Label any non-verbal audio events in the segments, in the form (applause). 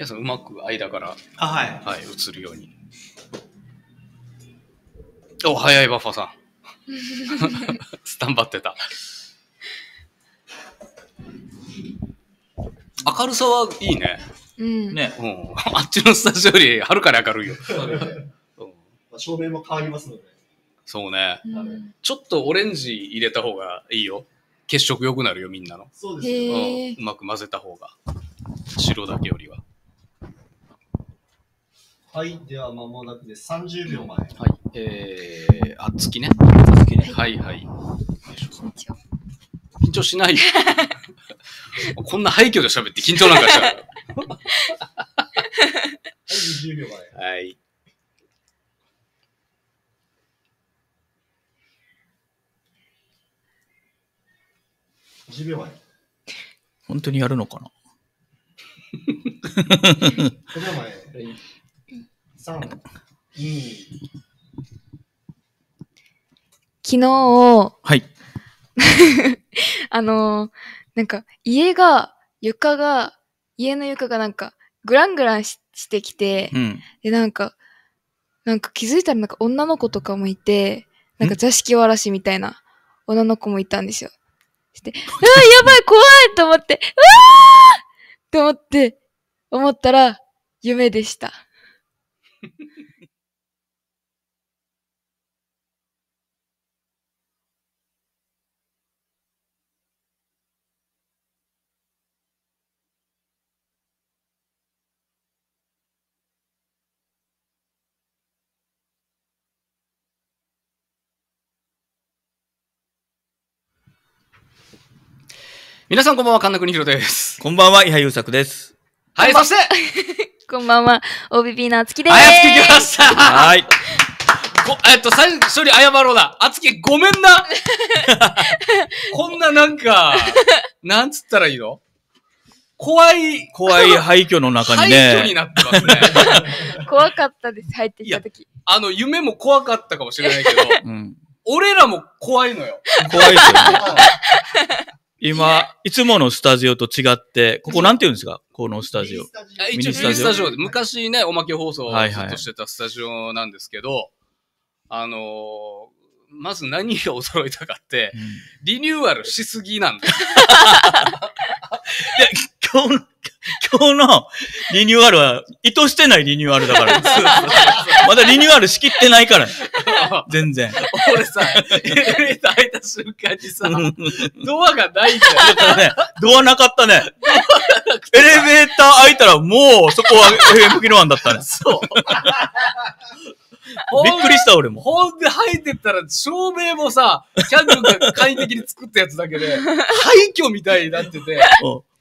やさんうまく間から、はい。はい、映るように。お、早いバッファさん。(laughs) スタンバってた。明るさはいいね。うん。ね。うん、あっちのスタジオよりはるかに明るいよ。照明も変わりますので。そうね。うんちょっとオレンジ入れた方がいいよ。血色良くなるよ、みんなの。そうですね。うまく混ぜた方が。白だけよりは。はい、では間もなくで30秒前。はい、えー、あ、きね。きね。はいはい。緊張。緊張しない (laughs) こんな廃墟で喋って緊張なんかしちゃう。(laughs) はい、20秒前。はい。10秒前。本当にやるのかな ?5 (laughs) 秒前。昨日、はい。(laughs) あのーなんか家が、床が、家の床がなんかグラングランししてきて、うん。で、なんか、なんか気づいたらなんか女の子とかもいて、なんか座敷わらしみたいな女の子もいたんですよ。して、(laughs) うわ、やばい、怖いと思って、うわーと思って、思ったら、夢でした。皆さんこんばんは、神田邦広です。こんばんは、伊波優作です。はい、そして (laughs) こんばんは、OBP のあつきです。あやつき来ましたはい。えっと、最初に謝ろうな。あつき、ごめんな (laughs) こんななんか、なんつったらいいの怖い。怖い廃墟の中にね。廃墟になってますね。(laughs) 怖かったです、入ってきた時。あの、夢も怖かったかもしれないけど、うん、俺らも怖いのよ。怖いですよ、ね。(laughs) 今、いつものスタジオと違って、ここなんて言うんですかこのスタジオ。一応ミニスタジオで、昔ね、おまけ放送をずっとしてたスタジオなんですけど、はいはい、あのー、まず何が驚いたかって、うん、リニューアルしすぎなんだ。で、(laughs) 今日の (laughs) 今日のリニューアルは意図してないリニューアルだから。(laughs) まだリニューアルしきってないから。(laughs) 全然。俺さ、エレベーター開いた瞬間にさ、ドアがないんだよ。ね、ドアなかったね。エレベーター開いたらもうそこは FM 機能案だったね。そう。びっくりした俺も。ほんで入ってったら、照明もさ、キャンドルが簡易的に作ったやつだけで、廃墟みたいになってて。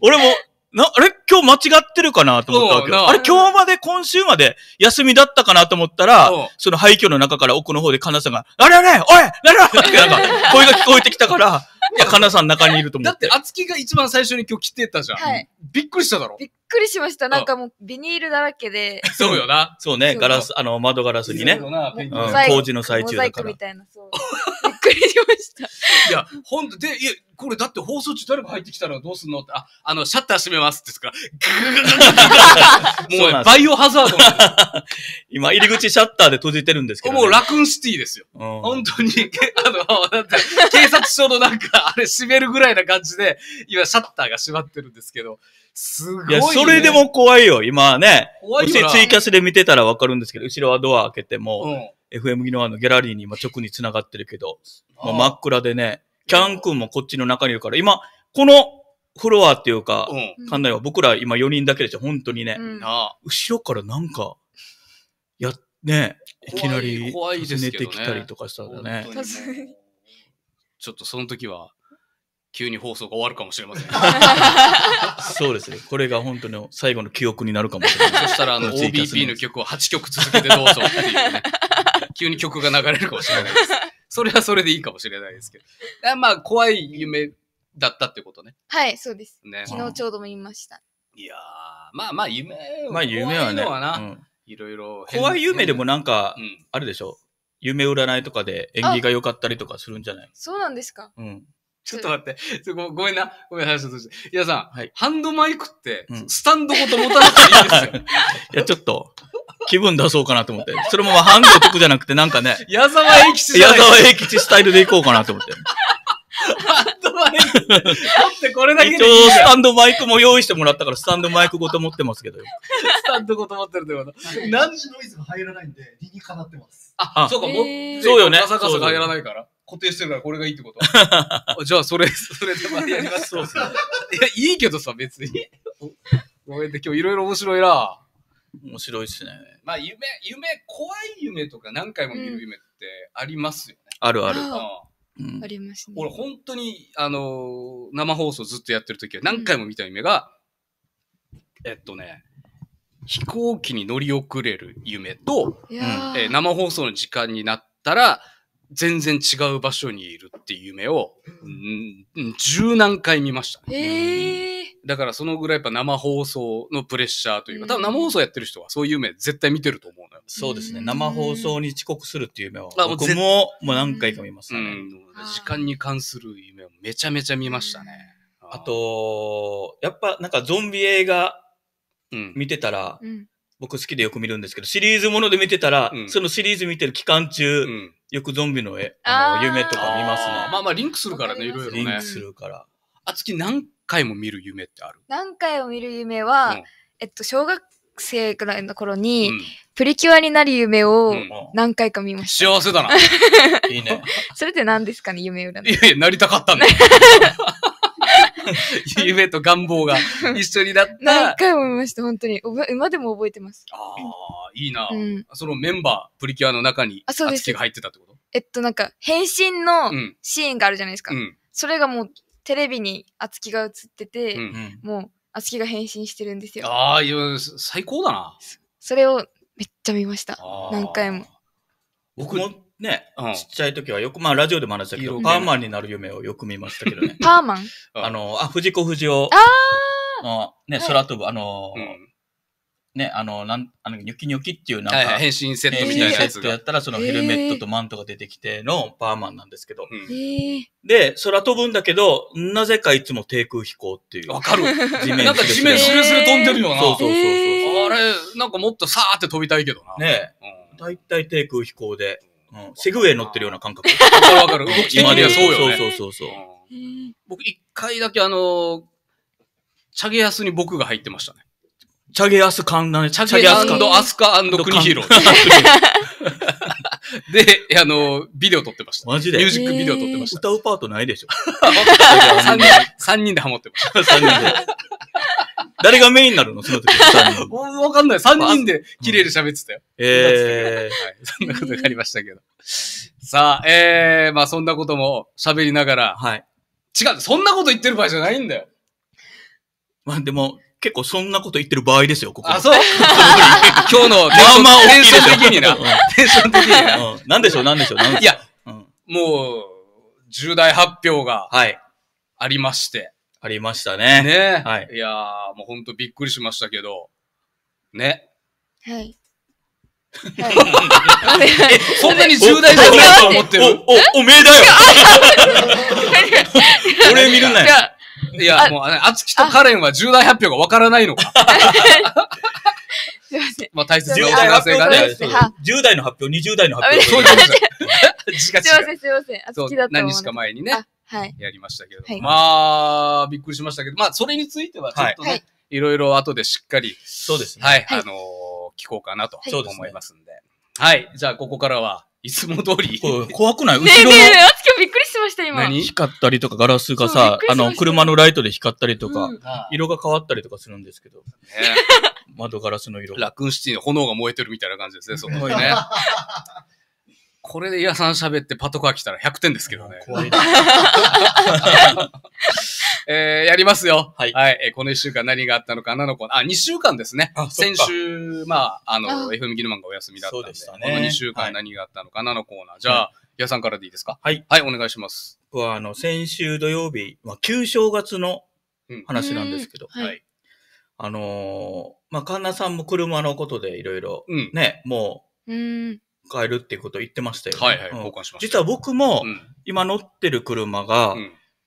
俺もな、あれ今日間違ってるかなと思ったわけよ。あれ今日まで、今週まで休みだったかなと思ったら、その廃墟の中から奥の方でカナさんが、あれあれおいなれってなんか (laughs) 声が聞こえてきたから、いや、さん中にいると思って。だって、あつきが一番最初に今日来てたじゃん。はい、びっくりしただろびっくりしました。なんかもうビニールだらけで。(laughs) そうよな。そうね、ガラス、あの、窓ガラスにね。工事の最中だから。みたいな、そう。びっくりしました。いや、ほんと、で、いや、これだって放送中誰か入ってきたらどうすんのって、あ、あの、シャッター閉めますってすから、ぐーもう、バイオハザード今、入り口シャッターで閉じてるんですけど、もう、ラクンシティですよ。本当に、あの、だって、警察署のなんか、あれ閉めるぐらいな感じで、今、シャッターが閉まってるんですけど、すごい、ね、いや、それでも怖いよ。今ね。怖いよツイキャスで見てたらわかるんですけど、後ろはドア開けても、うん、FM 技能のギャラリーに今直に繋がってるけど、もう真っ暗でね、キャン君もこっちの中にいるから、今、このフロアっていうか、うん、館内は僕ら今4人だけでしょ、本当にね。うん、後ろからなんか、や、ね、いきなり、寝てきたりとかしたらね。ちょっとその時は、急に放送が終わるかもしれません。(laughs) そうですね。これが本当の最後の記憶になるかもしれない。(laughs) そしたら、あの、OBP の曲を8曲続けてどうぞっていうね。急に曲が流れるかもしれないです。それはそれでいいかもしれないですけど。まあ、怖い夢だったってことね。はい、そうです。ね、昨日ちょうど見ました。いやー、まあまあ、夢まあ、夢はね。いろいろ。怖い夢でもなんか、あるでしょ夢占いとかで縁起が良かったりとかするんじゃないそうなんですか。うん。(laughs) ちょっと待って。ごごめんな。ごめん、話をして。皆さん、はいハンドマイクってスタンドごと持たなくていいんですよ。(laughs) いや、ちょっと、気分出そうかなと思って。それもまあ、ハンドとくじゃなくて、なんかね、矢沢永吉矢沢永吉スタイルでいこうかなと思って。ハンドマイク持だってこれだけでいい一応、スタンドマイクも用意してもらったから、スタンドマイクごと持ってますけど。スタンドごと持ってるってこと。何時ノイズも入らないんで、理にかなってます。あ、そうか、もへーそうよねガサガサが入らないから。固定してるからこれがいいってこと (laughs) じゃあ、それ、それでまたやりましょう。いや、いいけどさ、別に。ごめんね、今日いろいろ面白いな。面白いっすね。まあ、夢、夢、怖い夢とか何回も見る夢ってありますよね。あるある。ありますね。俺、本当に、あのー、生放送ずっとやってる時は何回も見た夢が、うん、えっとね、飛行機に乗り遅れる夢と、えー、生放送の時間になったら、全然違う場所にいるっていう夢を、うん、十何回見ました、ね、だからそのぐらいやっぱ生放送のプレッシャーというか、多分生放送やってる人はそういう夢絶対見てると思うのよ。そうですね。生放送に遅刻するっていう夢は、僕ももう何回か見まね、うん。時間に関する夢をめちゃめちゃ見ましたね。あと、やっぱなんかゾンビ映画見てたら、うん僕好きでよく見るんですけど、シリーズもので見てたら、うんそのシリーズ見てる期間中、うんよくゾンビの絵、あの夢とか見ますね。まあまあリンクするからねいろいろリンクするから。あつき何回も見る夢ってある何回も見る夢は、うんえっと、小学生ぐらいの頃に、プリキュアになる夢を何回か見ました。幸せだな。(laughs) いいね。(laughs) それって何ですかね、夢占い。いやいや、なりたかったんだよ。(laughs) (laughs) 夢と願望が一緒になった。何回も見ました、本当に。今でも覚えてます。ああ、いいな、うん、そのメンバー、プリキュアの中に、あ、そうです。が入ってたってことえっと、なんか、変身のシーンがあるじゃないですか。うん、それがもう、テレビにあつきが映ってて、うんうん、もう、あつきが変身してるんですよ。ああ、いや、最高だな。それをめっちゃ見ました。何回も。僕もね、うんちっちゃい時はよく、まあラジオでも話したけど、パーマンになる夢をよく見ましたけどね。(laughs) パーマン。あの、あ、藤子不二雄あの、ね、空飛ぶ、あのね、あの、なん、あの、ニョキニョキっていうなんか、変身セットみたいなやつセットやったら、そのヘルメットとマントが出てきてのパーマンなんですけど。で、空飛ぶんだけど、なぜかいつも低空飛行っていう。わかる。地面なんか地面すれすれ飛んでるよな。そうそうそうそう。あれ、なんかもっとさーって飛びたいけどな。ね、大体だいたい低空飛行で。セグウェイ乗ってるような感覚。わかるわかる。動き今ではそうよね。そうそうそうそう。僕一回だけあの、チャゲアスに僕が入ってましたね。チャゲアスだね。チャゲアスアスカクニ国広。(laughs) で、あの、ビデオ撮ってました。マジでミュージックビデオ撮ってました。歌うパートないでしょ。3 (laughs) 人、(laughs) 三人でハモってました。3人で。誰がメインになるのその時3人。わかんない。3人で綺麗で喋ってたよ。ええー。はい。そんなことがありましたけど。さあ、ええー、まあそんなことも喋りながら。はい。違う、そんなこと言ってる場合じゃないんだよ。まあでも、結構そんなこと言ってる場合ですよ、ここ。あ、そう今日のテンション、まあまあテンション的にな。テンション的にな。うんでしょう、何でしょう、でしょう。いや、うん、もう、重大発表が、はい。ありまして。ありましたね。ね。はい。いやー、もうほんとびっくりしましたけど、ね。はい。はい、え、そんなに重大じゃないと思ってるお、お、お、おめえだよ俺見るなよ。いや、もう、あつきとカレンは重大発表がわからないのか。すいません。まあ大切な重大発がね。10代の発表、20代の発表。そうですよ。(laughs) すいません、すいません。あつきだと何日か前にね、やりましたけど。まあ、びっくりしましたけど、まあ、それについてはちょっとね、いろいろ後でしっかり、そうですね。はい、あの、聞こうかなと思いますんで。はい、じゃあここからは、いつも通り。怖くないうろの、しました、今。光ったりとかガラスがさ、あの、車のライトで光ったりとか、うん、色が変わったりとかするんですけど。ね、窓ガラスの色。ラクーンシティの炎が燃えてるみたいな感じですね、そこにね。これで矢さん喋ってパトカー来たら100点ですけどね。怖い (laughs) えー、やりますよ。はい。はい。えー、この1週間何があったのかなのコーナー。あ、2週間ですね。先週、まあ、あの、FM ギルマンがお休みだったんで、でね、この2週間何があったのかなのコーナー。じゃあ、矢さんからでいいですかはい。はい、お願いします。僕は、あの、先週土曜日、まあ、旧正月の話なんですけど、うんはいあのーまあ、神田さんも車のことでいろいろ、うん。ね、もう変えるっていうことを言ってましたよね。はいはい、交換しました。実は僕も、今乗ってる車が、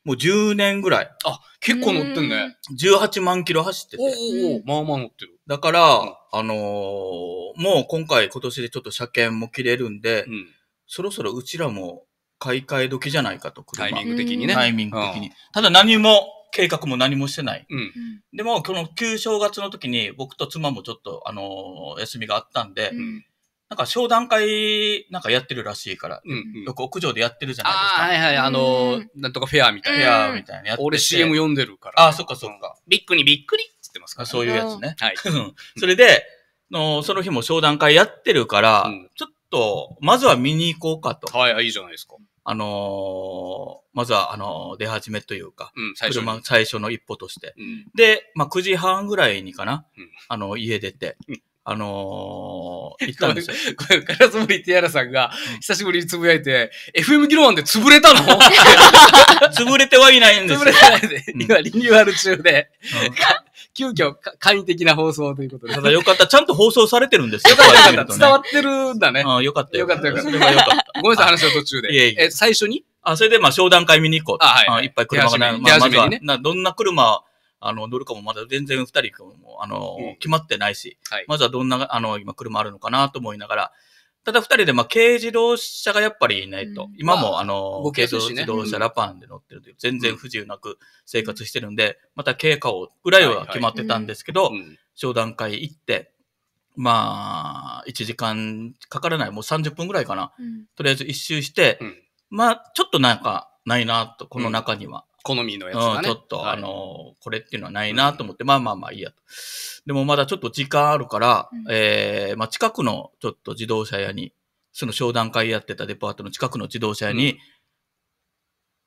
もう10年ぐらい、あ、結構乗ってんね。18万キロ走ってて、おおまあまあ乗ってる。だから、あのーもう今回今年でちょっと車検も切れるんで、うん。そろそろうちらも買い替え時じゃないかと、タイミング的にね。タイミング的に。ただ何も、計画も何もしてない。うん、でも、この旧正月の時に僕と妻もちょっと、あのー、休みがあったんで、うん、なんか商談会なんかやってるらしいから、うんうん、よく屋上でやってるじゃないですか。はいはい、あのー、なんとかフェアみたいな。フェアみたいなやってて。俺 CM 読んでるから。あ、そっかそっか。びっくりびっくりって言ってますから、ね、そういうやつね。はい。それで、の、その日も商談会やってるから、うん、ちょっと、まずは見に行こうかと。はい、いいじゃないですか。あのー、まずは、あのー、出始めというか、うん、最初車、最初の一歩として。うん、で、まあ、9時半ぐらいにかな、うん、あの、家出て、あのー、(laughs) 行ったんですよ。これ、ガラスリティアラさんが、久しぶりにつぶやいて、FM 議論で潰れたの (laughs) 潰れてはいないんですよ。潰れてないで、今リニューアル中で。急遽簡易的な放送ということで。ただよかった。ちゃんと放送されてるんですよ。よかった。伝わってるんだね。よかったよ。かったよかった。ごめんなさい、話の途中で。いえいえ。最初にあ、それでまあ商談会見に行こう。あ、はい。いっぱい車がな、まあ、まずは、どんな車、あの、乗るかもまだ全然二人も、あの、決まってないし、はい、まずはどんな、あの、今車あるのかなと思いながら、ただ二人で、まあ、軽自動車がやっぱりいないと。うん、今も、あの、ね、軽自動車ラパンで乗ってるという、全然不自由なく生活してるんで、また経過を、ぐらいは決まってたんですけど、商談会行って、まあ、1時間かからない、もう30分ぐらいかな。とりあえず一周して、まあ、ちょっとなんか、ないなと、この中には。好みのやつがね。うん、ちょっと、はい、あの、これっていうのはないなと思って、まあまあまあいいやと。でもまだちょっと時間あるから、うん、ええー、まあ近くのちょっと自動車屋に、その商談会やってたデパートの近くの自動車屋に、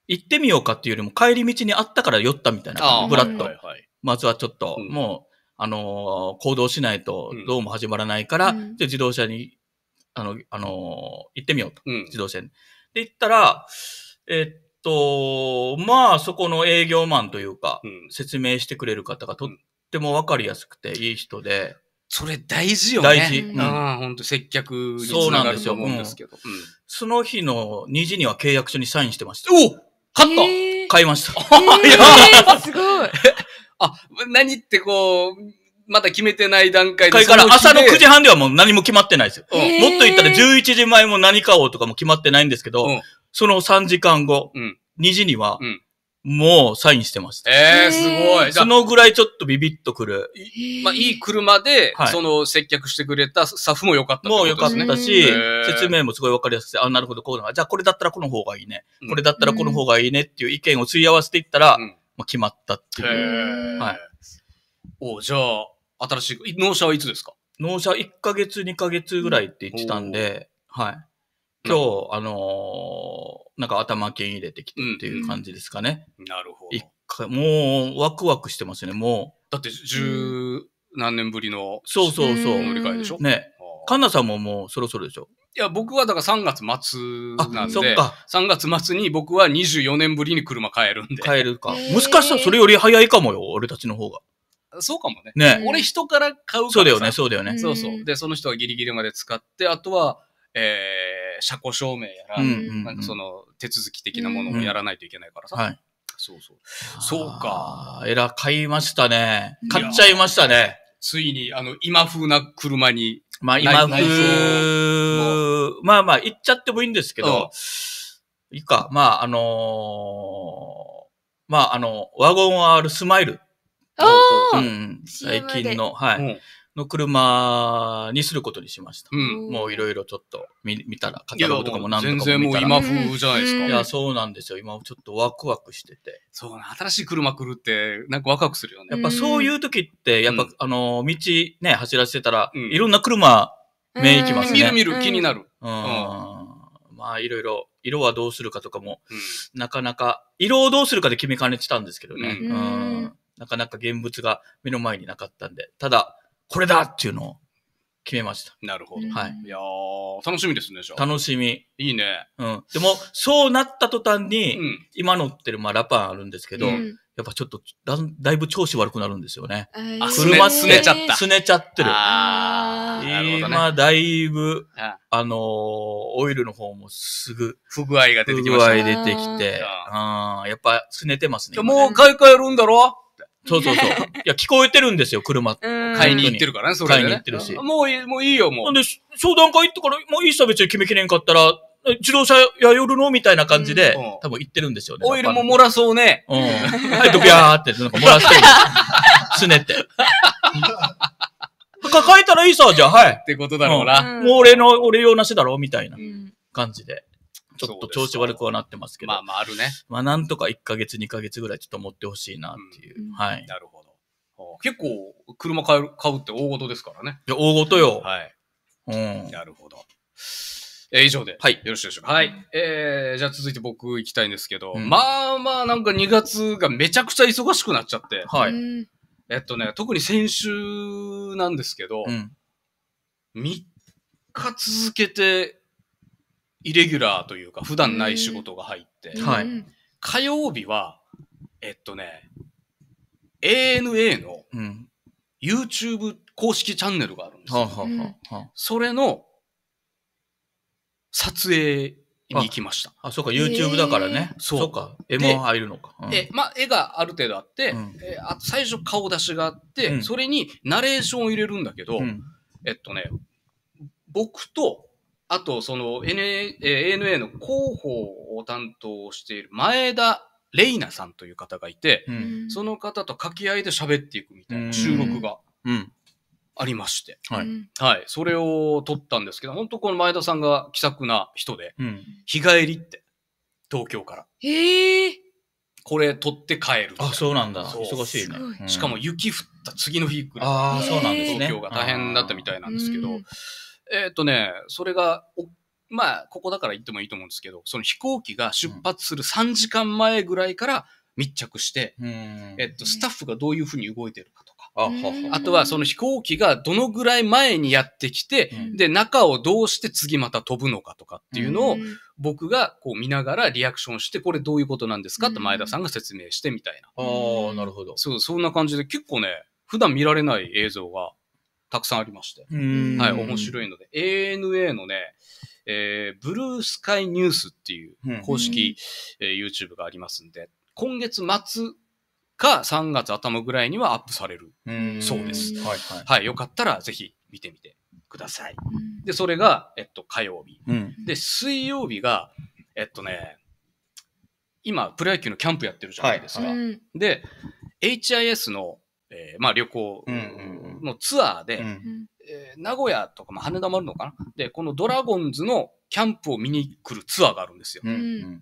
行ってみようかっていうよりも帰り道にあったから寄ったみたいな感じ、ブラッと。はいはい、まずはちょっと、もう、あのー、行動しないとどうも始まらないから、うん、じゃ自動車に、あの、あのー、行ってみようと、うん、自動車に。で、行ったら、えー、っと、まあ、そこの営業マンというか、うん、説明してくれる方がとってもわかりやすくていい人で。それ大事よね。大事。うん、ああ、本当接客につながると思うんですけど。うん、その日の2時には契約書にサインしてました。お買った、えー、買いました。えー、すごい。(laughs) あ、何ってこう、まだ決めてない段階で。から朝の9時半ではもう何も決まってないですよ。うん、もっと言ったら11時前も何買おうとかも決まってないんですけど、うん、その3時間後、うん、2時には、うんもうサインしてました。ええー、すごい。そのぐらいちょっとビビッとくる。まあ、いい車で、その接客してくれたスタッフも良かった、ね、もう良かったし、説明もすごいわかりやすくて、あ、なるほど、こうだな。じゃあこれだったらこの方がいいね。これだったらこの方がいいねっていう意見を吸い合わせていったら、うん、まあ、決まったっていう。はい。おじゃあ、新しい、納車はいつですか納車1ヶ月、2ヶ月ぐらいって言ってたんで、はい。今日、あのー、なんか頭剣入れてきてっていう感じですかね。うんうん、なるほど。一回、もう、ワクワクしてますね、もう。だって十何年ぶりの、そうそうそう。乗り換えでしょね。カンナさんももうそろそろでしょいや、僕はだから3月末なんで、3月末に僕は24年ぶりに車買えるんで。買えるか。もしかしたらそれより早いかもよ、俺たちの方が。そうかもね。ね。俺人から買うからそうだよね、そうだよね。そうそう。で、その人がギリギリまで使って、あとは、えー、車庫証明やら、うんうんうん、なんかその手続き的なものをやらないといけないからさ。うんうん、はい。そうそう。そうか。えら、買いましたね。買っちゃいましたね。ついに、あの、今風な車に。まあ今風、まあまあ、行っちゃってもいいんですけど、いいか、まああのー、まああの、ワゴン R スマイル。おー、うん、最近の、はい。うんの車にすることにしました。うん、もういろいろちょっと見見たら、カタログとかも何とかも全然もう今風じゃないですか。いや、そうなんですよ。今ちょっとワクワクしてて。そうな、新しい車来るって、なんかワクワクするよね。やっぱそういう時って、やっぱ、うん、あの、道ね、走らせてたら、うん、いろんな車、目いきますね。見る見る、気になる。うん。まあ、いろいろ、色はどうするかとかも、なかなか、色をどうするかで決めかねてたんですけどね。うん。なかなか現物が目の前になかったんで。ただ、これだっていうのを決めました。なるほど。はい。いやー、楽しみですね、じゃあ。楽しみ。いいね。うん。でも、そうなった途端に、うん今乗ってる、まあ、ラパンあるんですけど、うんやっぱちょっとだだいぶ調子悪くなるんですよね。あすね車っすねちゃったすねちゃってる。あー、なるほどね。今、だいぶ、あのーオイルの方もすぐ、不具合が出てきま具したね。出てきて、ああやっぱ、すねてますね。ねもう買い替えるんだろそうそうそう。(laughs) いや、聞こえてるんですよ、車。買いに行ってるからね、それ、ね、買いに行ってるし。もう、もういいよ、もう。なんで、商談会行ったから、もういいさ、別に決めきれんかったら、自動車やよるのみたいな感じで、うん、多分行ってるんですよね。オイルも漏らそうね。うん。はい、ドビャーって、なんか漏らしてる。(laughs) すねって。抱えたらいいさ、じゃあ、はい。ってことだろうな。うん、もう俺の、俺用なしだろ、みたいな感じで。ちょっと調子悪くはなってますけど。まあまああるね。まあなんとか1ヶ月2ヶ月ぐらいちょっと持ってほしいなっていう。うん、はい。なるほど。結構、車買う買うって大事ですからね。いや、大事よ。はい。うん。なるほど。えー、以上で。はい。よろしいでしょうか。はい。えー、じゃあ続いて僕行きたいんですけど、うん、まあまあなんか2月がめちゃくちゃ忙しくなっちゃって。はい。えっとね、特に先週なんですけど、うん、3日続けてイレギュラーというか、普段ない仕事が入って、はい、火曜日は、えっとね、ANA の YouTube 公式チャンネルがあるんですよ。うん、それの撮影に行きました。あ、そうか、YouTube だからね。そうか、絵も入るのか。うん、え、まあ、絵がある程度あって、うん、えあ最初顔出しがあって、うん、それにナレーションを入れるんだけど、えっとね、僕とあと、その NA、n a の広報を担当している前田玲奈さんという方がいて、うん、その方と掛け合いで喋っていくみたいな収録がありまして、はい、はい。それを撮ったんですけど、本当この前田さんが気さくな人で、うん、日帰りって、東京から。へえ。これ取って帰る。あ、そうなんだ。忙しいね。しかも雪降った次の日くらい。ああ、そうなんですね。東京が大変だったみたいなんですけど、えっ、ー、とね、それが、まあ、ここだから言ってもいいと思うんですけど、その飛行機が出発する3時間前ぐらいから密着して、うん、えっと、スタッフがどういうふうに動いてるかとか、あとはその飛行機がどのぐらい前にやってきて、うん、で、中をどうして次また飛ぶのかとかっていうのを、僕がこう見ながらリアクションして、これどういうことなんですかって前田さんが説明してみたいな。ああ、なるほど。そう、そんな感じで結構ね、普段見られない映像がたくさんありまして、はい、面白いので、ANA のね、えー、ブルースカイニュースっていう公式、えー、YouTube がありますんで、今月末か3月頭ぐらいにはアップされるそうです。はい、はい、はい。よかったらぜひ見てみてください。で、それが、えっと、火曜日。うん、で、水曜日が、えっとね、今、プロ野球のキャンプやってるじゃないですか。はいはい、で、HIS のえー、まあ旅行のツアーで、え名古屋とか、まあ、羽田もあるのかなで、このドラゴンズのキャンプを見に来るツアーがあるんですよ。うん、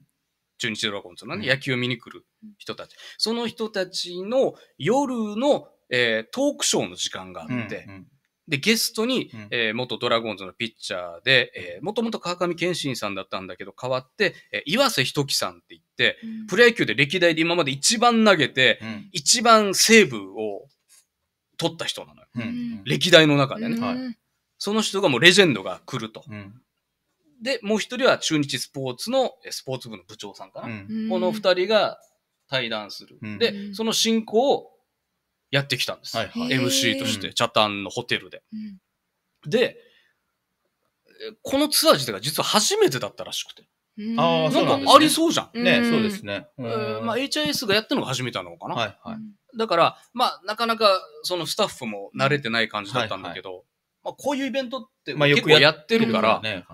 中日ドラゴンズのね、野球を見に来る人たち。その人たちの夜の、えー、トークショーの時間があって、うんうんで、ゲストに、うん、えー、元ドラゴンズのピッチャーで、えー、もともと川上健信さんだったんだけど、変わって、えー、岩瀬仁樹さんって言って、うん、プロ野球で歴代で今まで一番投げて、うん、一番セーブを取った人なのよ。うん、歴代の中でね、はい。その人がもうレジェンドが来ると。で、もう一人は中日スポーツの、スポーツ部の部長さんかな。この二人が対談する。で、その進行をやってきたんです。はいはい、MC として、チャタンのホテルで。うん、で、このツアー自体が実は初めてだったらしくて。ああ、そうなん、ね、ありそうじゃん。ね、そうですね。うん、まあ、HIS がやったのが初めてなのかな。はいはい。だから、まあ、なかなか、そのスタッフも慣れてない感じだったんだけど、はいはい、まあ、こういうイベントって、まあ、よくやってるから、ね、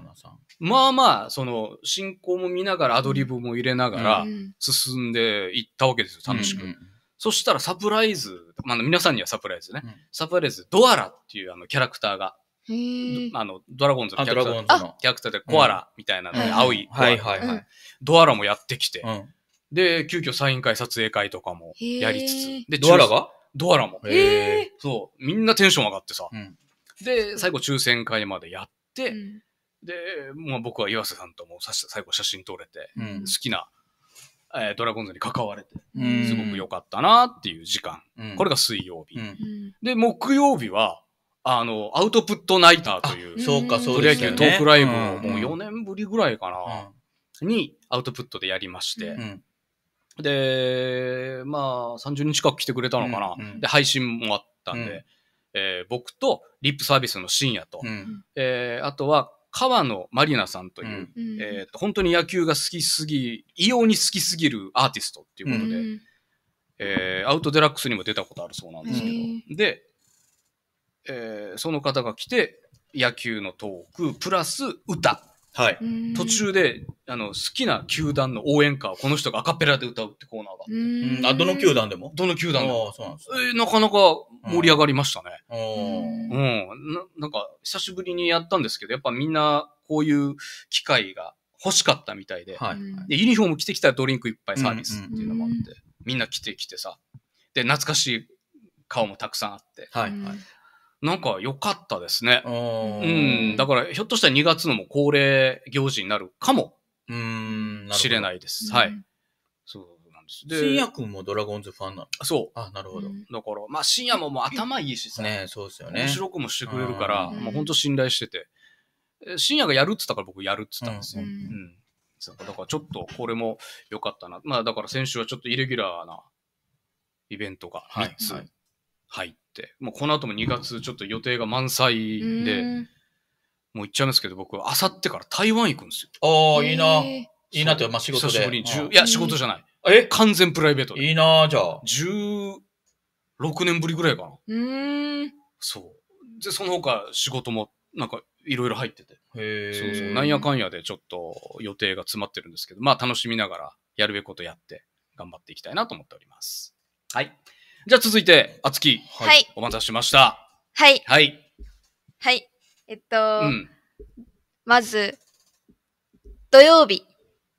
まあまあ、その、進行も見ながら、アドリブも入れながら、進んでいったわけですよ、楽しく。うんうんうんそしたらサプライズ、まあ、皆さんにはサプライズね。うん、サプライズ、ドアラっていうあのキャラクターが、あのドラゴンズのキャラクターキャラクターでコアラみたいなので、青い、はいはいはい、ドアラもやってきて、で、急遽サイン会、撮影会とかもやりつつ。で、ドアラがドアラも。そう。みんなテンション上がってさ。で、最後抽選会までやって、で、まあ、僕は岩瀬さんとも最後写真撮れて、好きなえー、ドラゴンズに関われて、すごく良かったなっていう時間。うん、これが水曜日、うん、で、木曜日は、あの、アウトプットナイターという、そうか、そうプロ野球トークライブをもう4年ぶりぐらいかな、うん、にアウトプットでやりまして、で、まあ、30人近く来てくれたのかな、で、配信もあったんで、えー、僕とリップサービスの深夜と、えー、あとは川野まりなさんという、うん、えー、本当に野球が好きすぎ、異様に好きすぎるアーティストっていうことで、うん、えー、アウトデラックスにも出たことあるそうなんですけど、うん、で、えー、その方が来て、野球のトーク、プラス歌はい。途中で、あの、好きな球団の応援歌をこの人がアカペラで歌うってコーナーがあって。うんあ、どの球団でもどの球団でも。そうなんです、えー、なかなか盛り上がりましたね。うん。うんな。なんか、久しぶりにやったんですけど、やっぱみんな、こういう機会が欲しかったみたいで。はい。で、ユニフォーム着てきたらドリンクいっぱいサービスっていうのもあって、ん、みんな来てきてさ。で、懐かしい顔もたくさんあって。はい。なんか良かったですね。うん。だから、ひょっとしたら2月のも恒例行事になるかもしれないです。はい。そうなんです。で、深夜んもドラゴンズファンなのそう。あ、なるほど。だから、まあ深夜ももう頭いいしさ。ね、そうですよね。面白くもしてくれるから、もう本当信頼してて。深夜がやるっつったから僕やるっつったんですよ。うん。だからちょっとこれも良かったな。まあだから先週はちょっとイレギュラーなイベントが3つ入って。て、もうこの後も2月ちょっと予定が満載で、もう行っちゃいますけど、僕はあさってから台湾行くんですよ。ああ、いいな。いいなって、まあ仕事で。久しぶりに、いや、仕事じゃない。え完全プライベートで。いいなじゃあ。16年ぶりぐらいかな。うん。そう。で、その他仕事も、なんか、いろいろ入ってて。へそうそう。なんやかんやでちょっと予定が詰まってるんですけど、まあ楽しみながらやるべきことやって、頑張っていきたいなと思っております。はい。じゃあ続いて、あつき。はい。お待たせしました。はい。はい。はい。えっと、うん、まず、土曜日。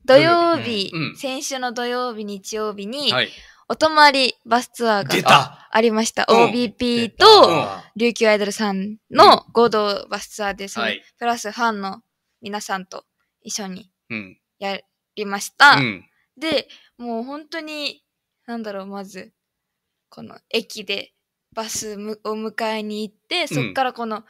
土曜日、うんうん、先週の土曜日、日曜日に、はい、お泊まりバスツアーがありました。うん、OBP と、琉球アイドルさんの合同バスツアーです、ね、はい、プラスファンの皆さんと一緒にやりました。で、もう本当に、なんだろう、まず、この駅でバスを迎えに行ってそっからこの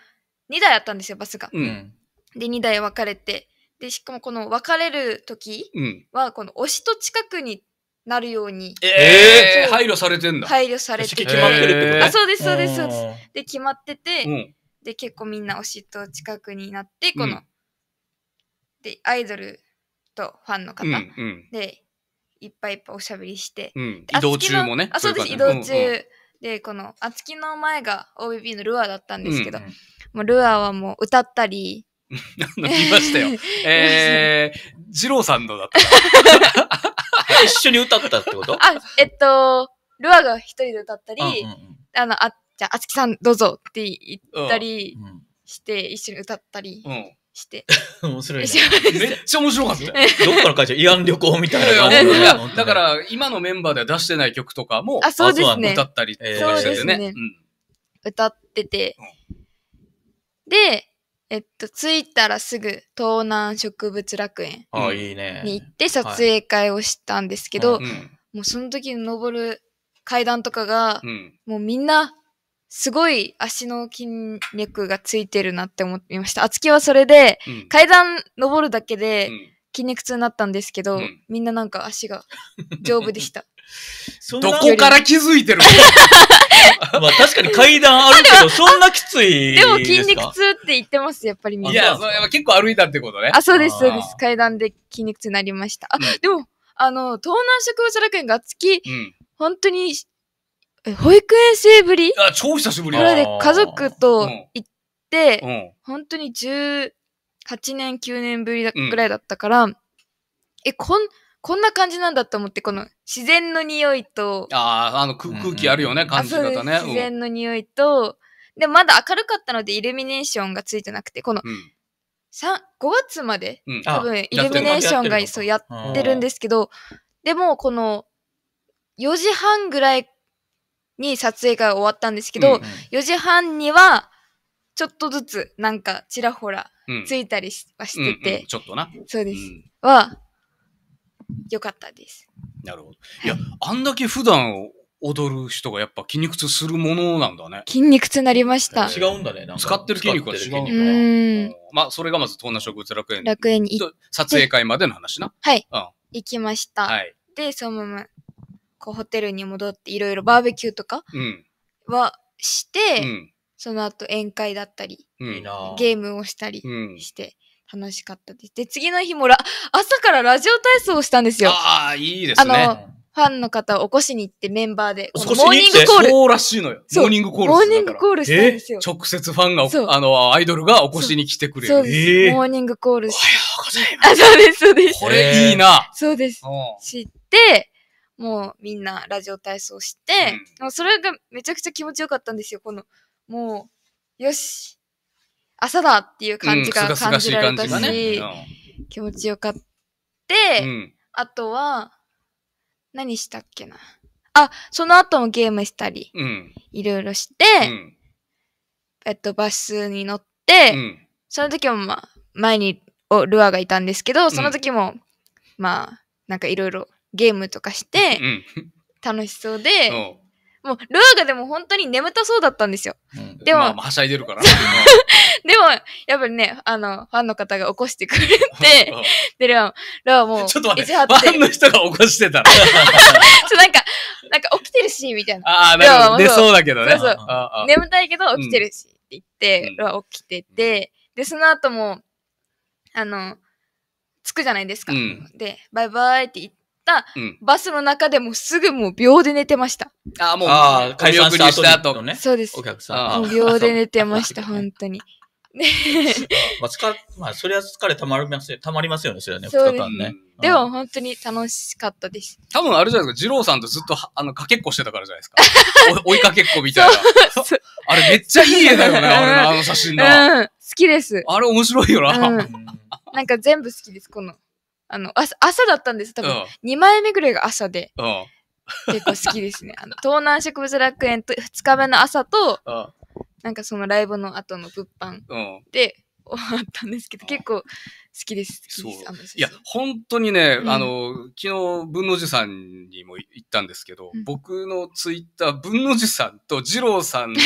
2台あったんですよバスが。うん、で2台分かれてでしかもこの分かれる時はこの推しと近くになるように、えー、配慮されてんだ配慮されて決まってるってことあそうですそうですそうですで決まってて、うん、で結構みんな推しと近くになってこの、うん、でアイドルとファンの方、うんうん、でいっぱいいっぱいおしゃべりして、うん、移動中もねあそうです、移動中、うんうん、でこのあつきの前が OBB のルアーだったんですけど、うん、もうルアーはもう歌ったり (laughs) 言いましたよ (laughs) えー、二郎さんのだった (laughs) 一緒に歌ったってことあえっとルアーが一人で歌ったり、うんうんうん、あのあじゃああつきさんどうぞって言ったりして、一緒に歌ったり、うんして。(laughs) 面白い (laughs) めっちゃ面白かった (laughs) どっかの会社、慰安旅行みたいな感じで。だから、今のメンバーでは出してない曲とかも、あ、そうですね。歌ったりとかしててね。ね歌ってて。で、えっと、着いたらすぐ、東南植物楽園に行って撮影会をしたんですけど、もうその時に登る階段とかが、うん、もうみんなすごい足の筋肉がついてるなって思いました。あつきはそれで、うん階段登るだけで筋肉痛になったんですけど、うんみんななんか足が丈夫でした。(laughs) どこから気づいてるの (laughs) まあ確かに階段あるけど、(laughs) そんなきついでもすか筋肉痛って言ってます、やっぱりみんな。いや、それ結構歩いたってことね。あ、そうです、そうです。階段で筋肉痛になりました。あ、うんでも、あの、東南植物楽園が月、うん。本当にえ、保育園生ぶりあ、超久しぶりこれで家族と行って、うん本当に18年、9年ぶりだぐらいだったから、え、こん、こんな感じなんだと思って、この自然の匂いと。ああ、あの空気あるよね、うん、感じ方ね。自然の匂いと、で、まだ明るかったのでイルミネーションがついてなくて、この、三、5月まで、うん、多分イルミネーションがそうやってるんですけど、でもこの4時半ぐらいに撮影が終わったんですけど、うんうん4時半には、ちょっとずつ、なんか、ちらほら、ついたりしはしてて、うんうんちょっとな。そうです。んは、よかったです。なるほど。いや、あんだけ普段踊る人がやっぱ筋肉痛するものなんだね。筋肉痛になりました。違うんだね。んか使ってる筋肉が違うんだうん。まあ、それがまず、東南植物楽園楽園に行撮影会までの話な。はい。うん。行きました。はい。で、そのままこうホテルに戻っていろいろバーベキューとかはして、うん。その後宴会だったり、うんゲームをしたりして楽しかったです。で、次の日もら朝からラジオ体操をしたんですよ。ああ、いいですあの、ファンの方を起こしに行ってメンバーで、このモーニングコール、そうらしいのよ。モーニングコールモーニングコールしたんですよ。直接ファンがあの、アイドルがお越しに来てくれる。そうです、モーニングコールおはようございます。あ、そうです、そうです。これいいな。そうです。知って、もうみんなラジオ体操して、うん、もうそれがめちゃくちゃ気持ちよかったんですよ。この、もう、よし、朝だっていう感じが感じられたし、うんしね、気持ちよかった。あとは、何したっけな。あ、その後もゲームしたり、いろいろして、えっと、バスに乗って、その時も、まあ、前におルアーがいたんですけど、その時も、まあ、なんかいろいろゲームとかして、楽しそうで、もう、ルアーがでも本当に眠たそうだったんですよ。うん、でも、まあ、はしゃいでるから。でも、やっぱりね、あの、ファンの方が起こしてくれて、で、ルアー、ルアーもう、ちょっと待って、ファンの人が起こしてたら。(laughs) そう、なんか、なんか起きてるし、みたいな。ああ、なん出そうだけどね。そうそう。眠たいけど起きてるし、って言って、ルア起きてて、で、その後も、あの、着くじゃないですか。で、バイバイって言っったバスの中でもすぐもう秒で寝てました。うん、ああ、もう、あ解散した後ね。そうです。お客さん。秒で寝てました、本当に。ねまあ、疲まあ、それは疲れたまりますよ。たまりますよね、それはね、2日間ね。でも、本当に楽しかったです。多分あれじゃないですか、二郎さんとずっと、あの、かけっこしてたからじゃないですか。(laughs) 追いかけっこみたいな。あれめっちゃいい絵だよね、(laughs) あの写真が、うん。好きです。あれ面白いよな。うん、なんか全部好きです、この。あの、朝朝だったんです。多分、2枚目ぐらいが朝で。結構好きですね。あの、東南植物楽園と2日目の朝と、なんかそのライブの後の物販で終わったんですけど、結構好きです。好きです。あのいや、本当にね、うん、あの、昨日、文の字さんにも行ったんですけど、うん、僕のツイッター、文の字さんと二郎さんの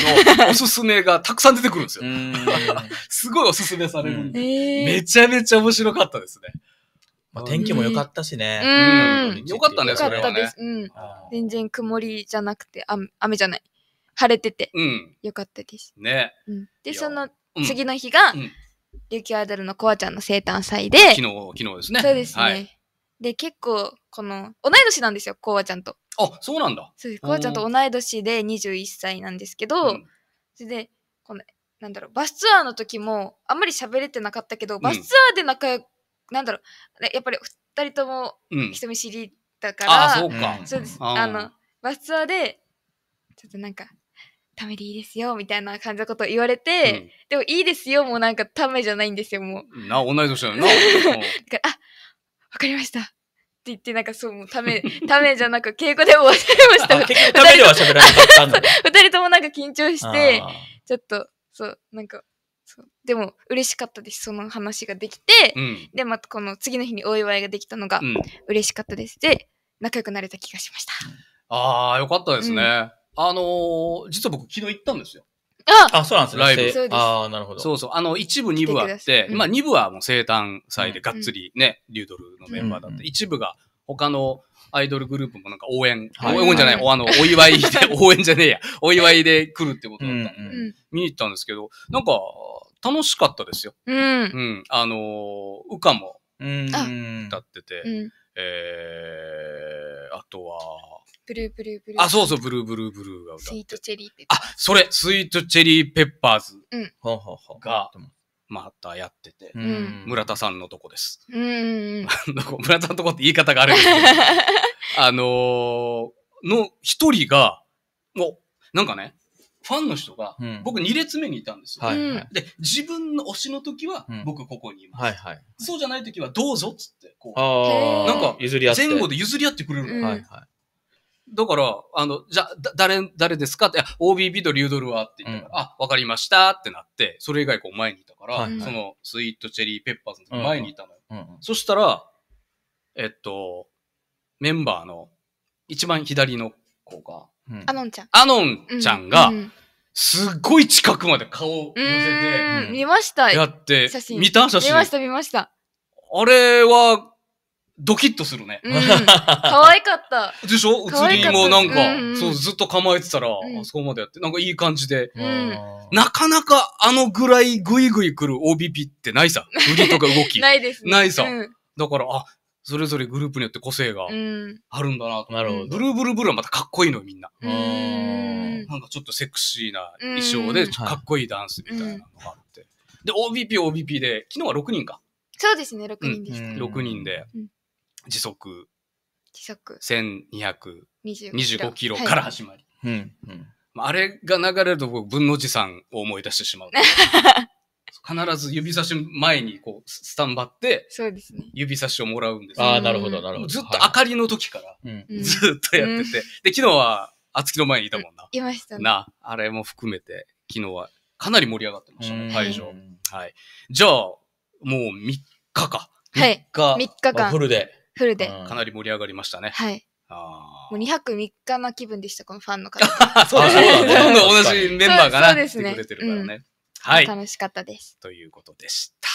おすすめがたくさん出てくるんですよ。(laughs) すごいおすすめされるんで、んめちゃめちゃ面白かったですね。まあ、天気も良かったしね。うん。良、うん、かったね、それはね。良かったです。うん。全然曇りじゃなくて、雨雨じゃない。晴れてて。うん。良かったです。ね。うん、で、その次の日が、うん、琉球アイドルのコアちゃんの生誕祭で。昨日、昨日ですね。そうですね。はい、で、結構、この、同い年なんですよ、コアちゃんと。あ、そうなんだ。そうです。コアちゃんと同い年で21歳なんですけど、それで、この、なんだろう、バスツアーの時も、あんまり喋れてなかったけど、バスツアーで仲良く、なんだろうやっぱり2人とも人見知りだから、うん、あそうかあのバスツアーでちょっとなんかためでいいですよみたいな感じのことを言われて、うん、でもいいですよもうなんかためじゃないんですよもうな同じ年だよなだからあわかりましたって言って、なんかそう、ため、(laughs) ためじゃなく、稽古でも忘れました。ためでは喋らなかったんだ。(laughs) 二人ともなんか緊張して、ちょっと、そう、なんか、そうでも嬉しかったですその話ができて、うん、でまたこの次の日にお祝いができたのが嬉しかったです、で仲良くなれた気がしましたああよかったですね、うん、あのー、実は僕昨日行ったんですよああ、そうなんですライブ。ああ、なるほど。そうそう。あの、一部、二部あって、まあ、二部はもう生誕祭でがっつりね、リュードルのメンバーだって、一部が他のアイドルグループもなんか応援、応援じゃない、あの、お祝いで、(laughs) 応援じゃねえや、お祝いで来るってことだったんで、見に行ったんですけど、なんか、楽しかったですよ。うん。うん。あの、うかも、うん。歌ってて、うん、えー、あとは、ブルーブルーブルー。あ、そうそう、ブルーブルーブルーが歌スイートチェリーペッパーズ。あ、それ、スイートチェリーペッパーズが、うまたやってて、うん、村田さんのとこです。うん、(laughs) 村田のとこって言い方があるんですけど、(laughs) あのー、の一人が、もう、なんかね、ファンの人が、僕2列目にいたんですよ。で、自分の推しの時は、僕ここにいます、うんはいはい。そうじゃない時は、どうぞっつって、こう。なんか、前後で譲り合ってくれるの。うんはいはいだから、あの、じゃ、だ、誰、誰ですかって、いや、OB ビドリュードルはって言ったから、うん、あ、わかりましたってなって、それ以外こう前にいたから、その、スイートチェリーペッパーズの前にいたのよ、うんうん。そしたら、えっと、メンバーの一番左の子が、のん、アノンちゃん。アノンちゃんが、すっごい近くまで顔を寄せて、見ました。やって、写真。見た写真。見ました、見ました。あれは、ドキッとするね。可、愛、かった。(laughs) でしょ写りもなんかそう、ずっと構えてたら、あそこまでやって、なんかいい感じで。なかなかあのぐらいぐいぐい来る OBP ってないさ。振りとか動き。(laughs) ないです、ないさ、だから、あ、それぞれグループによって個性があるんだなと、うん。なるほど。ブルーブルーブルーはまたかっこいいのよ、みんな。うん。なんかちょっとセクシーな衣装で、かっこいいダンスみたいなのがあって。で、OBP、OBP で、昨日は6人か。そうですね、6人でした。うん、6人で、時速、時速1225キロから始まり。はい、うん。あれが流れると僕、分の字さんを思い出してしまう。(laughs) 必ず指差し前にこう、スタンバって、そうですね。指差しをもらうんです、ね、ああ、なるほど、なるほど。ずっと明かりの時から、ずっとやってて、で、昨日は、厚木の前にいたもんな。いました、ね、な、あれも含めて、昨日はかなり盛り上がってましたね、会場。はい。じゃあ、もう3日か。はい。3日。3日間。フルで。フルで。かなり盛り上がりましたね。はい。あもう2泊3日な気分でした、このファンの方。(laughs) そうですね。ほとんど同じメンバーがな、そうですね。てくれてるからね。はい。楽しかったです。ということでした。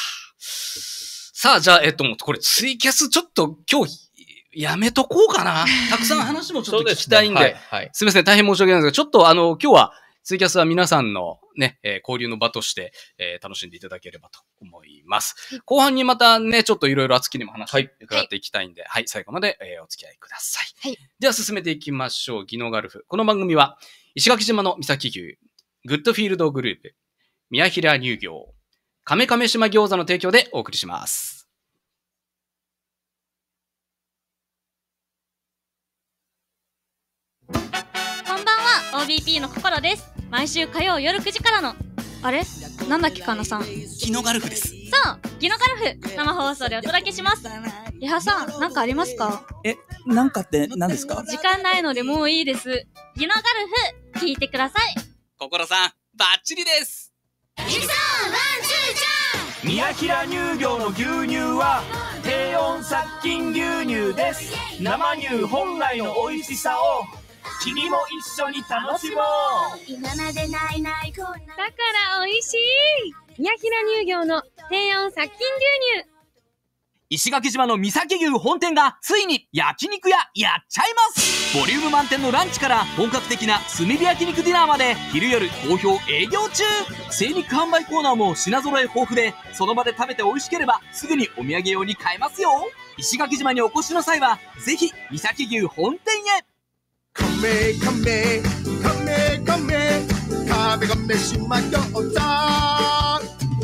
さあ、じゃあ、えっと、これツイキャスちょっと今日、やめとこうかな。(laughs) たくさん話もちょっと聞きたいんで。でねはいはい、すみません、大変申し訳ないんですが、ちょっとあの、今日は、ツイキャスは皆さんのね、えー、交流の場として、えー、楽しんでいただければと思います。後半にまたね、ちょっといろいろ厚きにも話を伺っていきたいんで、はい、はい、最後まで、えー、お付き合いください。はい、では進めていきましょう。技能ガルフ。この番組は、石垣島の三崎牛、グッドフィールドグループ、宮平乳業、亀亀島餃子の提供でお送りします。こんばんは、OBP の心です。毎週火曜夜9時からの、あれなんだっけかなさん。日ノガルフです。そう、ギノガルフ生放送でお届けします。リハさん、なんかありますかえ、なんかって何ですか時間ないのでもういいです。ギノガルフ、聞いてください。心さん、バッチリです宮平乳業の牛乳は低温殺菌牛乳です生乳本来の美味しさを君も一緒に楽しもう今までないないこんなだから美味しい宮平乳業の低温殺菌牛乳石垣島の三崎牛本店がついに焼肉屋やっちゃいますボリューム満点のランチから本格的な炭火焼肉ディナーまで昼夜好評営業中精肉販売コーナーも品揃え豊富でその場で食べて美味しければすぐにお土産用に買えますよ石垣島にお越しの際はぜひ三崎牛本店へ餃子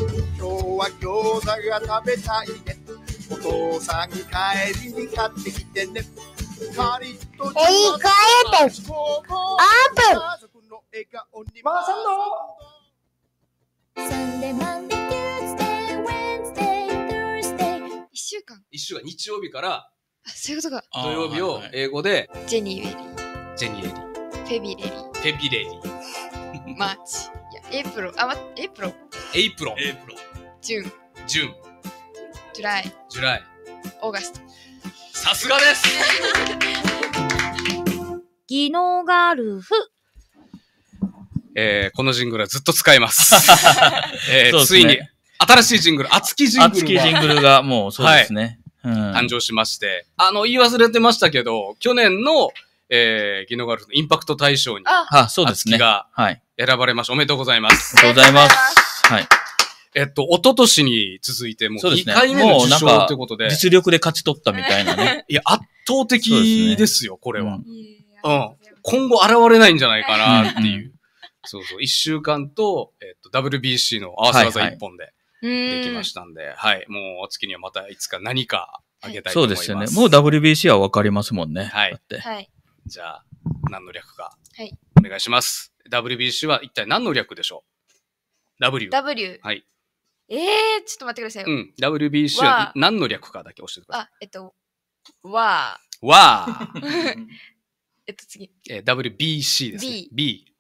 今日は餃子が食べたいねお父さん帰りに買ってきてねカリッとえいかえてオープンマーさんのサンデーマンデーキューウェンドゥースデ一週間一週間日曜日からあそういうことか土曜日を英語でジェニーベリージェニーベリーフェビレリーフェビレリーマーチいやエイプロンあ、ま、エイプロエイプロンエイプロンジュンジュンジュライ。ジュライ。オーガス s さすがです (laughs) 技能ガルフ。えー、このジングルはずっと使います。(laughs) えーそついに、新しいジングル、熱きジング熱ルきジンがグルがもうそうですね。誕生しまして、あの、言い忘れてましたけど、去年の、えー、ギノガルフのインパクト大賞に、あ、そうですね。がはい。選ばれました。おめでとうございます。おめでとうございます。はい。えっと、一昨年に続いて、もう2回目の受賞ってことで。でね、実力で勝ち取ったみたいなね。(laughs) いや、圧倒的ですよ、これは。うね、うん。今後現れないんじゃないかなっていう。(laughs) そうそう。1週間と、えっと、WBC の合わせ技一本でできましたんで、はい、はい、もう月にはまたいつか何かあげたいと思います。そうですよね。もう WBC はわかりますもんね。はい。はい。じゃあ、何の略か。はい。お願いします。WBC は一体何の略でしょう ?W。W。はい。ええー、ちょっと待ってください。うん。WBC は何の略かだけ教えてください。あ、えっと、わー。わー。(laughs) えっと次。えー、WBC です、ね。B。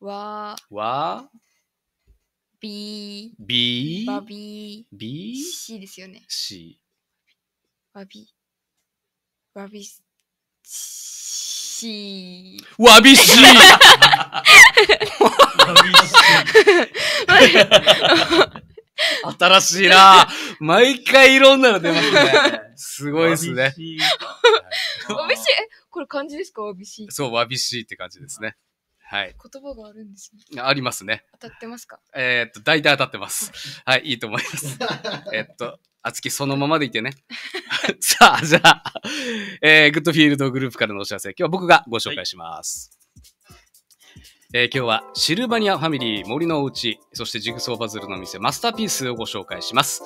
わー。わー。B。B。バビー。B。C ですよね。C。わび。わび。C。わび C! (laughs) 新しいな毎回いろんなの出ますね。すごいですね。わびしい (laughs) これ漢字ですかわびしい。そう、わびしいって感じですね。はい。言葉があるんですね。ありますね。当たってますかえっと、大体当たってます。はい、いいと思います。(laughs) えっと、あつきそのままでいてね。(laughs) さあ、じゃあ、えー、グッドフィールドグループからのお知らせ、今日は僕がご紹介します。はいえー、今日はシルバニアファミリー森のおうち、そしてジグソーパズルの店マスターピースをご紹介します。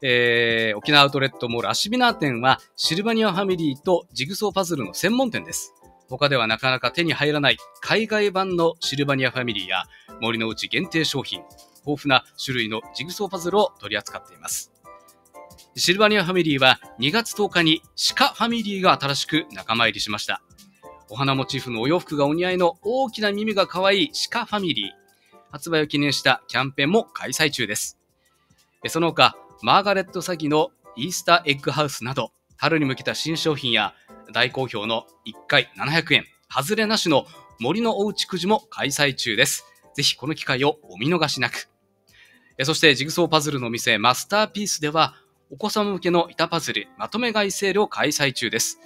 えー、沖縄アウトレットモールアシビナー店はシルバニアファミリーとジグソーパズルの専門店です。他ではなかなか手に入らない海外版のシルバニアファミリーや森のうち限定商品、豊富な種類のジグソーパズルを取り扱っています。シルバニアファミリーは2月10日にシカファミリーが新しく仲間入りしました。お花モチーフのお洋服がお似合いの大きな耳が可愛い鹿ファミリー。発売を記念したキャンペーンも開催中です。その他、マーガレット詐欺のイースターエッグハウスなど、春に向けた新商品や大好評の1回700円、外れなしの森のおうちくじも開催中です。ぜひこの機会をお見逃しなく。そしてジグソーパズルの店マスターピースでは、お子様向けの板パズルまとめ買いセールを開催中です。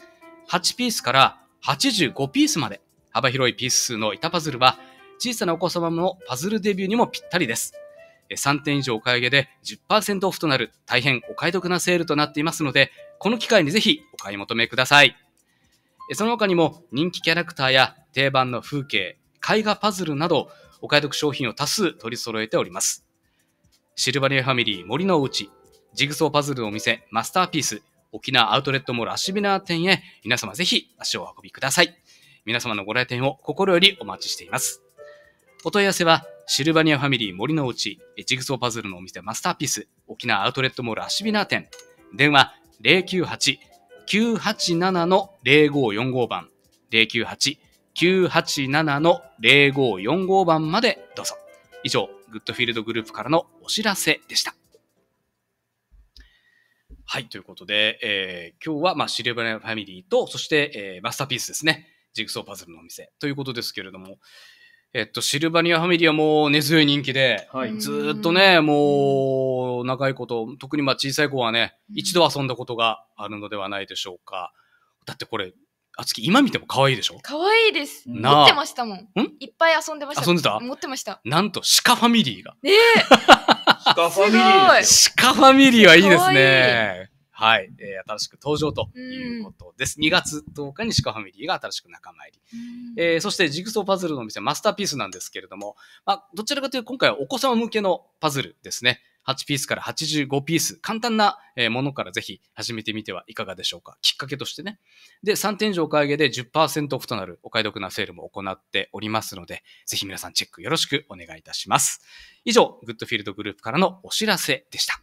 8ピースから85ピースまで幅広いピース数の板パズルは小さなお子様のパズルデビューにもぴったりです。3点以上お買い上げで10%オフとなる大変お買い得なセールとなっていますので、この機会にぜひお買い求めください。その他にも人気キャラクターや定番の風景、絵画パズルなどお買い得商品を多数取り揃えております。シルバニアファミリー森のおうち、ジグソーパズルのお店マスターピース、沖縄アウトレットモールシビナー店へ皆様ぜひ足をお運びください。皆様のご来店を心よりお待ちしています。お問い合わせは、シルバニアファミリー森の内、ジグソーパズルのお店マスターピース、沖縄アウトレットモールシビナー店、電話098-987-0545番、098-987-0545番までどうぞ。以上、グッドフィールドグループからのお知らせでした。はい、ということで、えー、今日は、まあ、シルバニアファミリーと、そして、えー、マスターピースですね。ジグソーパズルのお店ということですけれども、えっと、シルバニアファミリーはもう根強い人気で、はい、ずっとね、もう長いこと、特にまあ小さい子はね、一度遊んだことがあるのではないでしょうか。だってこれ、あつき、今見ても可愛いでしょ可愛いです。持ってましたもん。んいっぱい遊んでました。遊んでた持ってました。なんと、鹿ファミリーが。ええ (laughs) シファミリー。ファミリーはいいですね。はい、えー、新しく登場ということです。うん、2月10日にシカファミリーが新しく仲間入り。うん、えー、そしてジグソーパズルのお店、マスターピースなんですけれども、まあ、どちらかというと今回はお子様向けのパズルですね。8ピースから85ピース、簡単なものからぜひ始めてみてはいかがでしょうか。きっかけとしてね。で、3点以上お買い上げで10%オフとなるお買い得なセールも行っておりますので、ぜひ皆さんチェックよろしくお願いいたします。以上、グッドフィールドグループからのお知らせでした。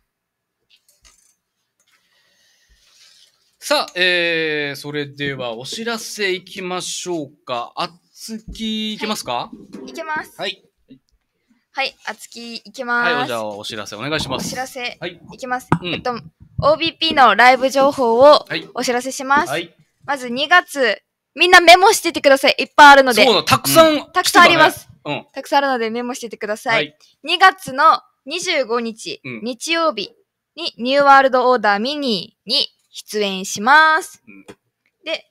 さあ、えー、それではお知らせいきましょうか。あつきいけますか、はい、いけます。はい。はい、あつきいきます。はい、じゃあお知らせお願いします。お知らせ、はい、いきます、うん、えっと、OBP のライブ情報をお知らせします。はい、まず2月、みんなメモしててください。いっぱいあるので。そうだ、たくさん、たくさんあります、うん、たくさんあるのでメモしててください。はい、2月の25日、日曜日にニューワールドオーダーミニーに出演します。で、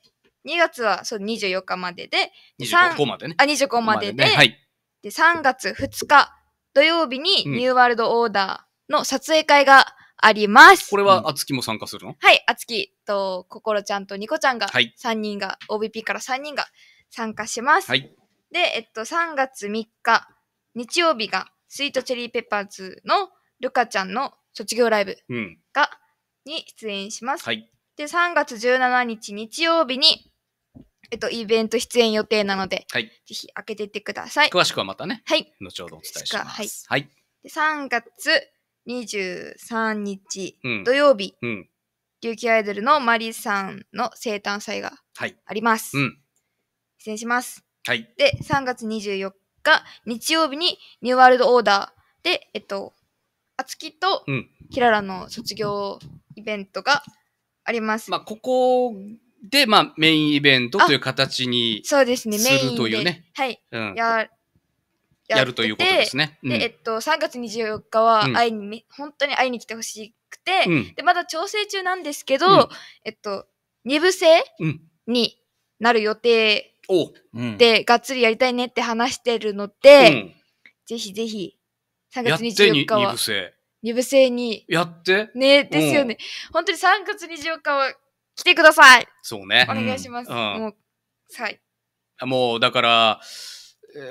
2月はそう24日までで、25までね。あ、25までで、でね、はい。で、3月2日土曜日にニューワールドオーダーの撮影会があります。これは、あつきも参加するのはい、あつきと、こころちゃんとニコちゃんが、3人が、OBP から3人が参加します。はい。で、えっと、3月3日、日曜日が、スイートチェリーペッパーズのルカちゃんの卒業ライブうん。が、に出演します。はい。で、3月17日日曜日に、えっと、イベント出演予定なので、はい、ぜひ開けていってください。詳しくはまたね、はい、後ほどお伝えします。ははい、で3月23日、うん、土曜日、うん、琉球アイドルのマリさんの生誕祭があります。はい、うん、失礼します。はい、で、3月24日、日曜日にニューワールドオーダーで、えっと、あつきとキララの卒業イベントがあります。まあ、ここで、まあ、メインイベントという形にそうですね、メインというね。はい。うん、ややるということですね。で、えっと、3月24日は会いに、本当に会いに来てほしくて、で、まだ調整中なんですけど、えっと、二部制になる予定で、がっつりやりたいねって話してるので、ぜひぜひ、3月24日は。二部制。部制に。やってね、ですよね。本当に3月24日は、来てください。そうね。お願いします。うん、もう、はい。もう、だから、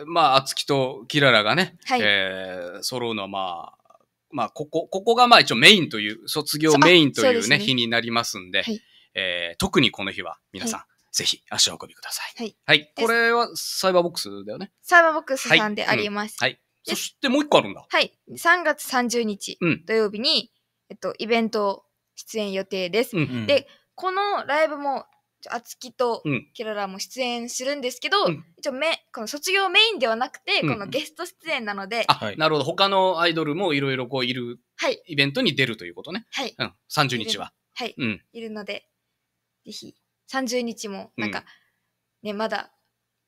まあ、あつきとキララがね、はい、えー、揃うのはまあ、まあ、ここ、ここがまあ一応メインという、卒業メインというね、うね日になりますんで、はい、えー、特にこの日は皆さん、はい、ぜひ足を運びください。はい。はい、これはサイバーボックスだよね。サイバーボックスさんであります。はい。うんはい、そしてもう一個あるんだ。はい。3月30日、土曜日に、うん、えっと、イベント出演予定です。うんうん、で、このライブもあつきとキララも出演するんですけど、うん、一応めこの卒業メインではなくて、うん、このゲスト出演なので、はい、なるほど他のアイドルもいろいろこういる、はい、イベントに出るということね、はい、うん、30日ははい、うん、いるのでぜひ30日もなんか、うん、ねまだ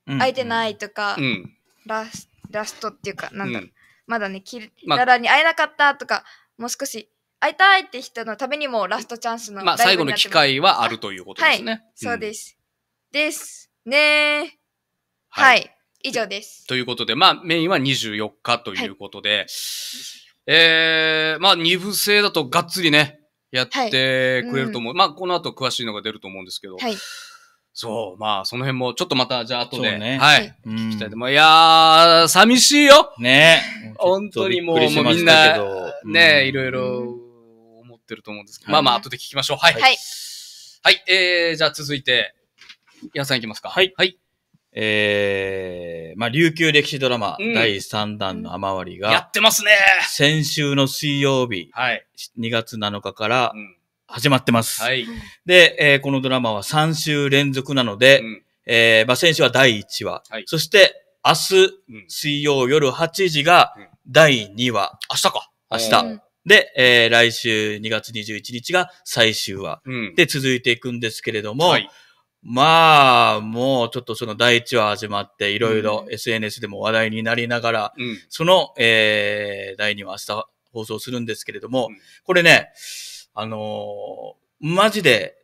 空いてないとか、うん、ラスラストっていうかなんだろう、まだねキララに会えなかったとかもう少し会いたいって人のためにもラストチャンスのまあ、最後の機会はあるということですね。はい、そうです。ですね、はい、はい。以上です。ということで、まあ、メインは24日ということで、はい、えー、まあ、二部制だとがっつりね、やってくれると思う。はいうん、まあ、この後詳しいのが出ると思うんですけど、はい、そう、まあ、その辺も、ちょっとまた、じゃあ後で、ね、はい、聞きたいと思いやー、寂しいよね本当にもう、もうみんな、ね、いろいろ、ってると思うんですけど、まあまあ、後で聞きましょう。はい。はい。はい、えー、じゃあ続いて、矢さんいきますか。はい。はい。えー、まあ、琉球歴史ドラマ、うん、第3弾の雨割りが、やってますね先週の水曜日、はい、2月7日から始まってます。うん、はい、で、えー、このドラマは3週連続なので、うん、えー、まあ、先週は第1話、はい、そして明日、水曜夜8時が第2話。明日か。明日。で、えー、来週2月21日が最終話、で続いていくんですけれども、はい、まあ、もうちょっとその第1話始まって、いろいろ SNS でも話題になりながら、うん、その、えー、第2話明日放送するんですけれども、うん、これね、あのー、マジで、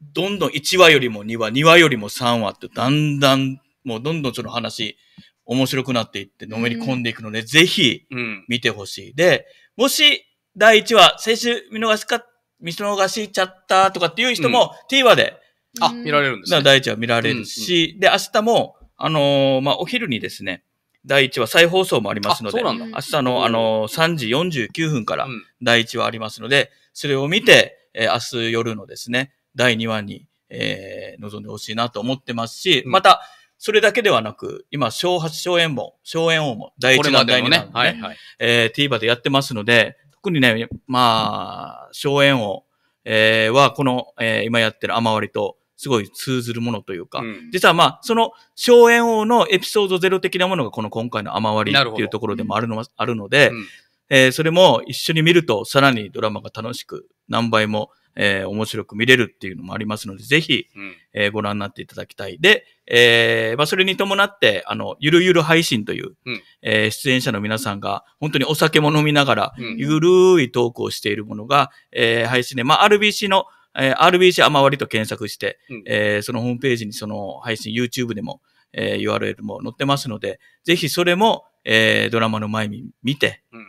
どんどん1話よりも2話、2話よりも3話って、だんだん、もうどんどんその話、面白くなっていって、のめり込んでいくので、うん、ぜひ、見てほしい。で、もし、第1話、先週見逃しか、見逃しちゃったとかっていう人も、TVer で、あ、見られるんですね。第1話見られるし、で、明日も、あのー、まあ、お昼にですね、第1話再放送もありますので、明日の、あのー、3時49分から第1話ありますので、それを見て、えー、明日夜のですね、第2話に、えー、臨んでほしいなと思ってますし、また、それだけではなく、今、小八小炎本、小炎王も、第1弾、ね、第2弾、ね、はいはい、えー、TVer でやってますので、特にね、まあ、荘園王、えー、は、この、えー、今やってる雨割りと、すごい通ずるものというか、うん、実はまあ、その、荘園王のエピソードゼロ的なものが、この今回の雨割りっていうところでもあるの、うん、あるので、うん、えー、それも一緒に見ると、さらにドラマが楽しく、何倍も、えー、面白く見れるっていうのもありますので、ぜひ、えー、ご覧になっていただきたい。で、えー、まあ、それに伴って、あの、ゆるゆる配信という、うん、えー、出演者の皆さんが、本当にお酒も飲みながら、ゆるいトークをしているものが、えー、配信で、まあ、RBC の、えー、RBC あまわりと検索して、うん、えー、そのホームページにその配信、YouTube でも、えー、URL も載ってますので、ぜひそれも、えー、ドラマの前に見て、うん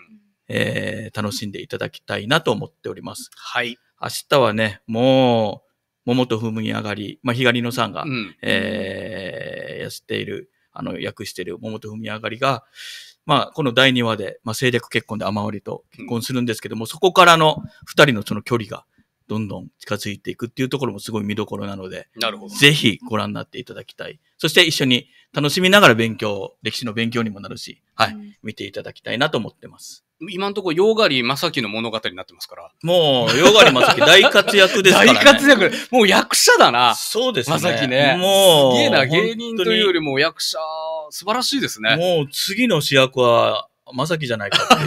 えー、楽しんでいただきたいなと思っております。はい。明日はね、もう、桃と踏むに上がり、まあ、りのさんが、うん、えー、やっている、あの、訳している桃と踏み上がりが、まあ、この第2話で、まあ、政略結婚で雨降りと結婚するんですけども、うん、そこからの二人のその距離が、どんどん近づいていくっていうところもすごい見どころなので、なるほど。ぜひご覧になっていただきたい。そして一緒に楽しみながら勉強、歴史の勉強にもなるし、はい、うん、見ていただきたいなと思ってます。今のところ、ヨーガリマ正樹の物語になってますから。もう、ヨーガリマ正樹大活躍ですから、ね、(laughs) 大活躍。もう役者だな。そうですね。サキね。もう。すげえな、芸人というよりも役者、素晴らしいですね。もう次の主役は、正樹じゃないかっていう。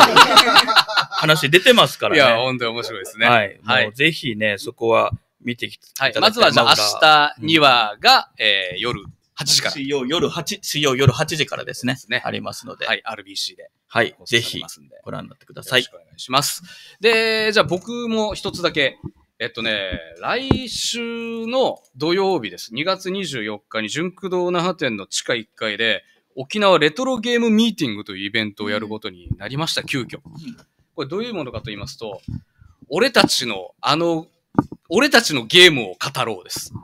(laughs) 話出てますからね。いや、本当に面白いですね。はい。はい、もうぜひね、そこは見てきてはい。まずは、じゃあ明日2話が、うん、えー、夜8時から。水曜夜8、水曜夜8時からですね。すねありますので。はい、RBC で。はい、ぜひ、ご覧になってください。よろしくお願いします。で、じゃあ僕も一つだけ、えっとね、来週の土曜日です。2月24日に純駆動那覇店の地下1階で、沖縄レトロゲームミーティングというイベントをやることになりました、急遽。これどういうものかと言いますと、俺たちの、あの、俺たちのゲームを語ろうです。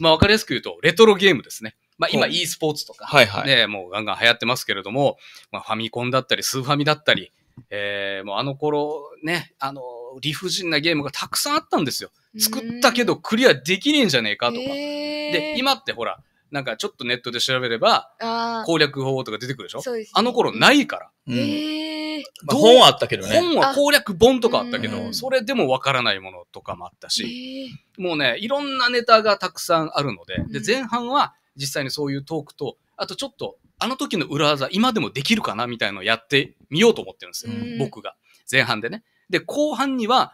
まあ、わかりやすく言うと、レトロゲームですね。まあ、今、e スポーツとか、はいはい、ね、もうガンガン流行ってますけれども、まあ、ファミコンだったり、スーファミだったり、えー、もうあの頃、ね、あの、理不尽なゲームがたくさんあったんですよ。作ったけどクリアできねえんじゃねえかとか。で、今ってほら、なんかちょっとネットで調べれば、攻略法とか出てくるでしょそうです、ね、あの頃ないから。うんまあ、本あったけどね。本は攻略本とかあったけど、それでもわからないものとかもあったし、もうね、いろんなネタがたくさんあるので、で、前半は実際にそういうトークと、あとちょっと、あの時の裏技、今でもできるかなみたいのをやってみようと思ってるんですよ。僕が。前半でね。で、後半には、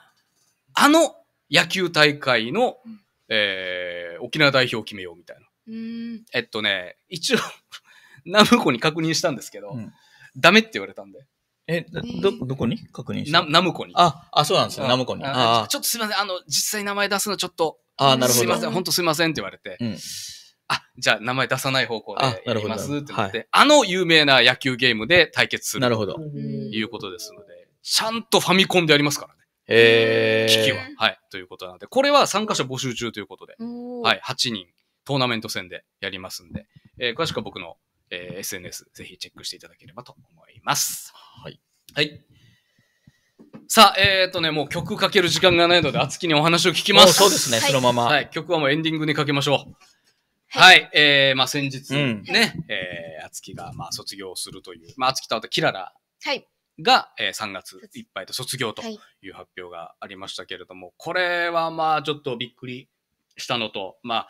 あの野球大会の、えー、沖縄代表を決めようみたいな。えっとね、一応、(laughs) ナムコに確認したんですけど、うん、ダメって言われたんで。え、ど、どこに確認してナムコに。あ、あ、そうなんですね。ナムコに。あちょっとすいません。あの、実際名前出すのちょっと。あ、なるほど。すいません。本当すいませんって言われて。あ、じゃあ名前出さない方向でやりますってなって、あの有名な野球ゲームで対決する。なるほど。いうことですので、ちゃんとファミコンでやりますからね。えー、機器は。はい。ということなので、これは参加者募集中ということで、はい。8人、トーナメント戦でやりますんで、え詳しくは僕のえー、SNS ぜひチェックしていただければと思います。はい。はい。さあ、えっ、ー、とね、もう曲かける時間がないので、あつきにお話を聞きます。そうですね、はい、そのまま。はい、曲はもうエンディングにかけましょう。はい、はい、えー、まあ先日、うん、ね、えー、あつきが、まあ卒業するという、まああつきとあとキララ。はい。が、えー、3月いっぱいで卒業という発表がありましたけれども、はい、これはまあちょっとびっくりしたのと、まあ、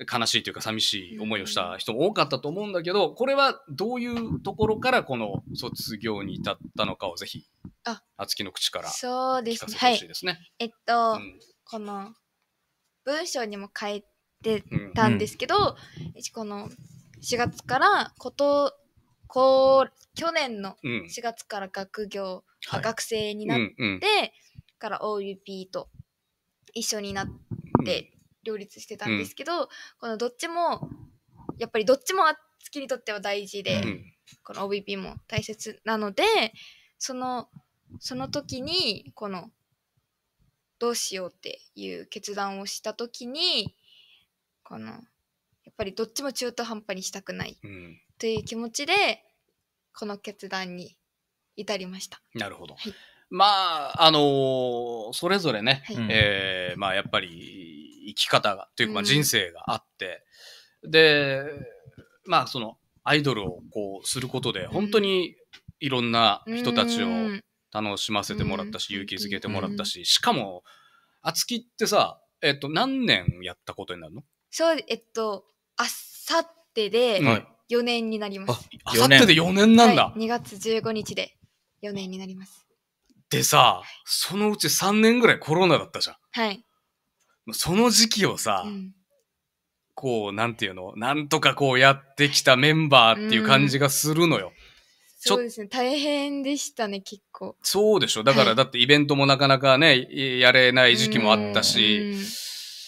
悲しいというか寂しい思いをした人も多かったと思うんだけど、これはどういうところからこの卒業に至ったのかをぜひ、あつきの口からそうですね。はい。えっと、うん、この文章にも書いてたんですけど、うんうん、この4月からこと、こう、去年の4月から学業、はい、学生になって、から OUP と一緒になって、両立してたんですけど、うん、このどっちもやっぱりどっちも月にとっては大事で、うん、この OBP も大切なのでそのその時にこのどうしようっていう決断をした時にこのやっぱりどっちも中途半端にしたくないという気持ちで、この決断に至りました。なるほど、はいまあ、あのー、それぞれね、はい、えー、まあ、やっぱり生き方が、というか、人生があって、うん、で、まあ、その、アイドルをこう、することで、本当にいろんな人たちを楽しませてもらったし、勇気づけてもらったし、しかも、つきってさ、えっと、何年やったことになるのそう、えっと、あさってで4年になります。あさってで4年なんだ、はい、!2 月15日で4年になります。でさ、そのうち3年ぐらいコロナだったじゃん。はい。その時期をさ、うん、こう、なんていうの、なんとかこうやってきたメンバーっていう感じがするのよ。うん、そうですね。大変でしたね、結構。そうでしょ。だから、だってイベントもなかなかね、やれない時期もあったし、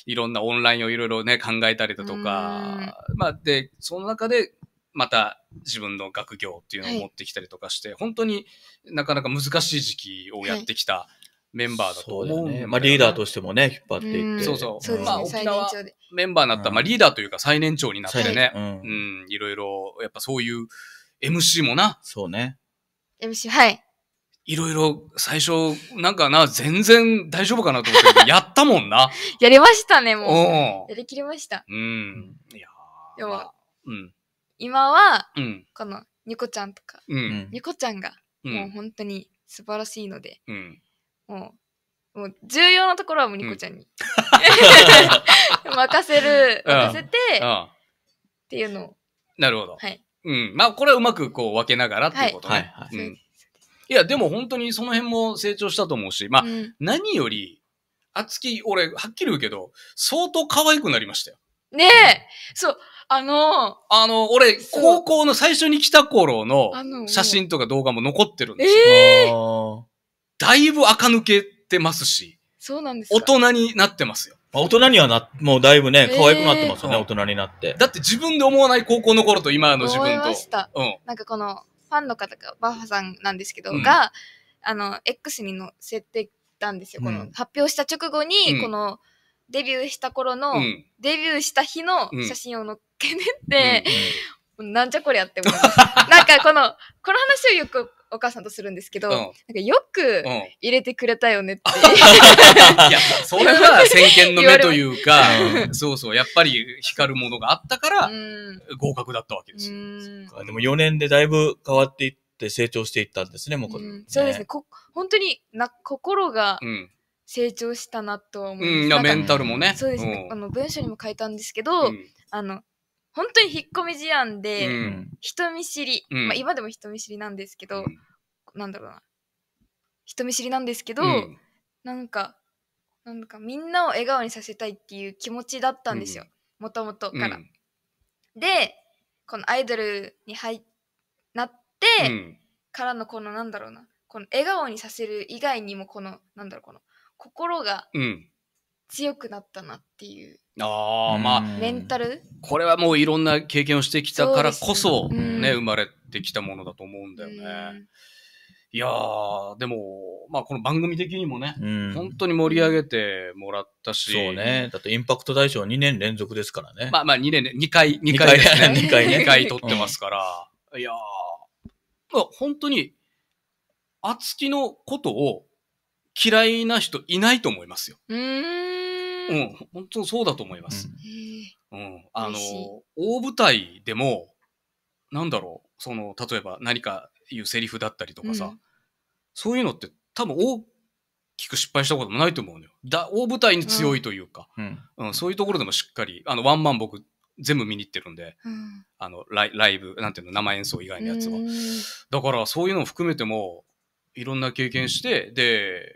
いろんなオンラインをいろいろね、考えたりだとか、まあ、で、その中で、また自分の学業っていうのを持ってきたりとかして、はい、本当になかなか難しい時期をやってきたメンバーだと思う、ね、まあ、リーダーとしてもね、引っ張っていって。そうそう。そうですね、まあ、沖縄メンバーになった、まあ、リーダーというか最年長になってね、うん、いろいろ、やっぱそういう MC もな。そうね。MC、はい。いろいろ最初、なんかな、全然大丈夫かなと思ってやったもんな。(laughs) やりましたね、もう。やりきりました。うん。いやでも、うん、今は、うん、この、ニコちゃんとか、うん、ニコちゃんが、もう本当に素晴らしいので、うん、もう、もう重要なところはむにこちゃんに。(laughs) 任せる、任せて、っていうのを。なるほど。はい。うん。まあ、これはうまくこう分けながらっていうことね。はいはいいや、でも本当にその辺も成長したと思うし、まあ、うん、何より、あつき、俺、はっきり言うけど、相当可愛くなりましたよ。ねえ、そう、あのー、あの、俺、高校の最初に来た頃の写真とか動画も残ってるんですよ。えー、だいぶ垢抜けてますし、そうなんです大人になってますよ。大人にはな、もうだいぶね、可愛くなってますよね、えー大人になって。だって自分で思わない高校の頃と今の自分と。思いましたうん。なんかこのファンの方がバッハさんなんですけど、うんがあの X に載せてたんですよ、こうのん発表した直後に、うんこのデビューした頃の、うん。デビューした日の写真を載っけてて、うん (laughs) なんじゃこりゃって思います。なんかこの、この話をよくお母さんとするんですけど、うん、なんかよく入れてくれたよねって。(laughs) いや、それは先見の目というか、そうそう、やっぱり光るものがあったから、合格だったわけですよ。でも4年でだいぶ変わっていって成長していったんですね、もう、ね、そうですね。こ本当にな心が、成長したなと思います。うん、メンタルもね。そうですね。あの、文章にも書いたんですけど、あの、本当に引っ込み思案で、うん、人見知り、うん、まあ、今でも人見知りなんですけど、うん、なんだろうな人見知りなんですけど、うん、なんかなんかみんなを笑顔にさせたいっていう気持ちだったんですよもともとから。でこのアイドルに入なってからのこのなんだろうなこの笑顔にさせる以外にもこのなんだろうこの心が強くなったなっていう。ああ、まあ、メンタルこれはもういろんな経験をしてきたからこそね、生まれてきたものだと思うんだよね。いやー、でも、まあこの番組的にもね、本当に盛り上げてもらったし。そうね。だってインパクト大賞2年連続ですからね。まあまあ2年、で、2回、2回ですね。2 (laughs) 回ね。2回取ってますから。うん、いやー、まあ本当に、あつのことを嫌いな人いないと思いますよ。うん。うん、本当そうだと思います。うん、あの、大舞台でも、なんだろう、その、例えば何か言うセリフだったりとかさ、そういうのって多分大きく失敗したこともないと思うのよ。だ大舞台に強いというか、うんそういうところでもしっかり、あの、ワンマン僕、全部見に行ってるんで、あのライ、ライブ、なんていうの、生演奏以外のやつは。だから、そういうのを含めても、いろんな経験して、で、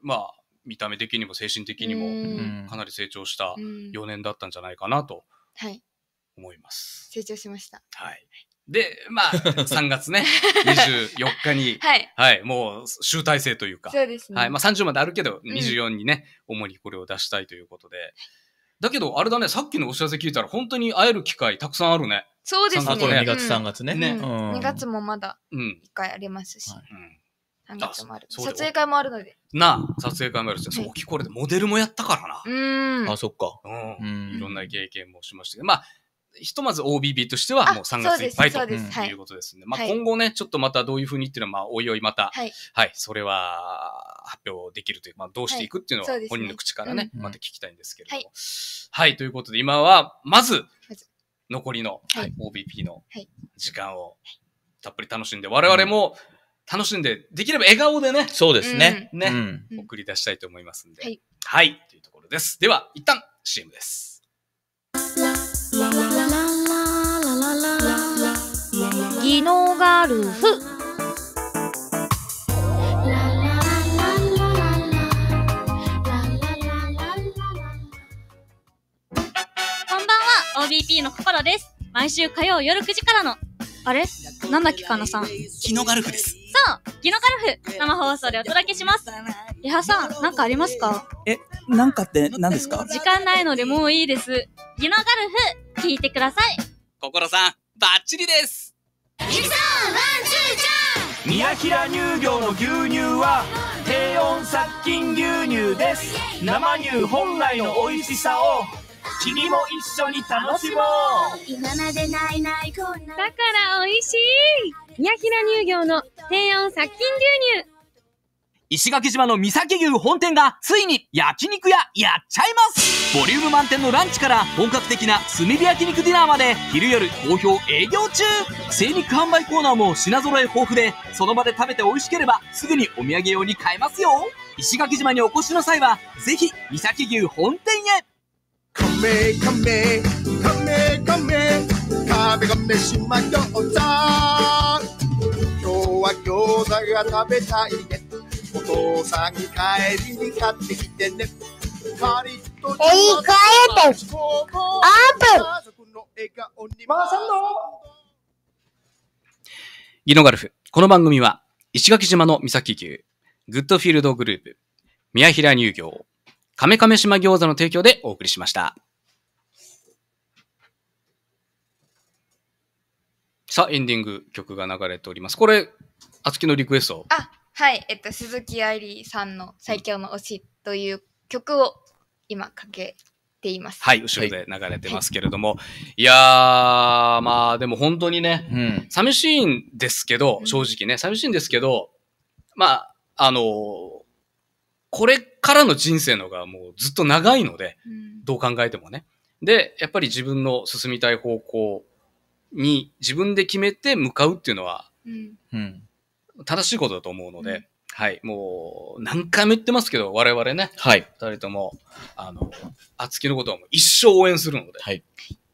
まあ、見た目的にも精神的にもかなり成長した4年だったんじゃないかなと思います。成長しました。はい。で、まあ、3 (laughs) 月ね、24日に、(laughs) はい、はい、もう集大成というか、そうですね。はい、まあ30まであるけど、24にね、うん、主にこれを出したいということで、だけど、あれだね、さっきのお知らせ聞いたら、本当に会える機会たくさんあるね。そうですね。あと2月、3月ね。2月もまだ1回ありますし。うん、サミもある。あ撮影会もあるので。なあ、撮影会もあるし、そう、これでモデルもやったからな。うーん。あ、そっか。うんいろんな経験もしましたけど、まあ、ひとまず OBB としてはもう3月いっぱいとそです、いう。ことですね。まあ、今後ね、ちょっとまたどういうふうにっていうのは、まあ、おいおいまた、はい、それは発表できるという、まあ、どうしていくっていうのは、本人の口からね、また聞きたいんですけれども。はい、ということで、今は、まず残りの OBP の時間をたっぷり楽しんで、我々も、楽しんで、できれば笑顔でね。そうですね。ね、送り出したいと思いますんで。はい。はい。というところです。では、一旦 CM です。技能ガルフ。OBP の心です。毎週火曜夜9時からの、あれなんだっけかなさん。キノガルフです。そうギノガルフ生放送でお届けします。リハさん、なんかありますかえ、なんかって何ですか時間ないのでもういいです。ギノガルフ、聞いてください。心さん、バッチリですいくぞワンツーじゃん宮平乳業の牛乳は低温殺菌牛乳です生乳本来の美味しさを君も一緒に楽しもう今までないないこんなだから美味しい宮平乳業の低温殺菌牛乳石垣島の三崎牛本店がついに焼肉屋やっちゃいますボリューム満点のランチから本格的な炭火焼肉ディナーまで昼夜好評営業中精肉販売コーナーも品揃え豊富でその場で食べて美味しければすぐにお土産用に買えますよ石垣島にお越しの際はぜひ三崎牛本店へカメカメカメカメカメカメ島餃子今日は餃子が食べたいねお父さん帰りに買ってきてねカリッとえいかえてオープンマーさんのギノガルフこの番組は石垣島の三崎牛グッドフィールドグループ宮平乳業カメカメ島餃子の提供でお送りしました。さあ、エンディング曲が流れております。これ、あつきのリクエストあ、はい。えっと、鈴木愛理さんの最強の推しという曲を今かけています。はい、後ろで流れてますけれども。はい、いやー、まあ、でも本当にね、うん、寂しいんですけど、正直ね、寂しいんですけど、まあ、あのーこれからの人生のがもうずっと長いので、うん、どう考えてもね。で、やっぱり自分の進みたい方向に自分で決めて向かうっていうのは、うん、正しいことだと思うので、うん、はい、もう何回も言ってますけど、我々ね、はい、2人とも、あの、厚木のことはもう一生応援するので、はい。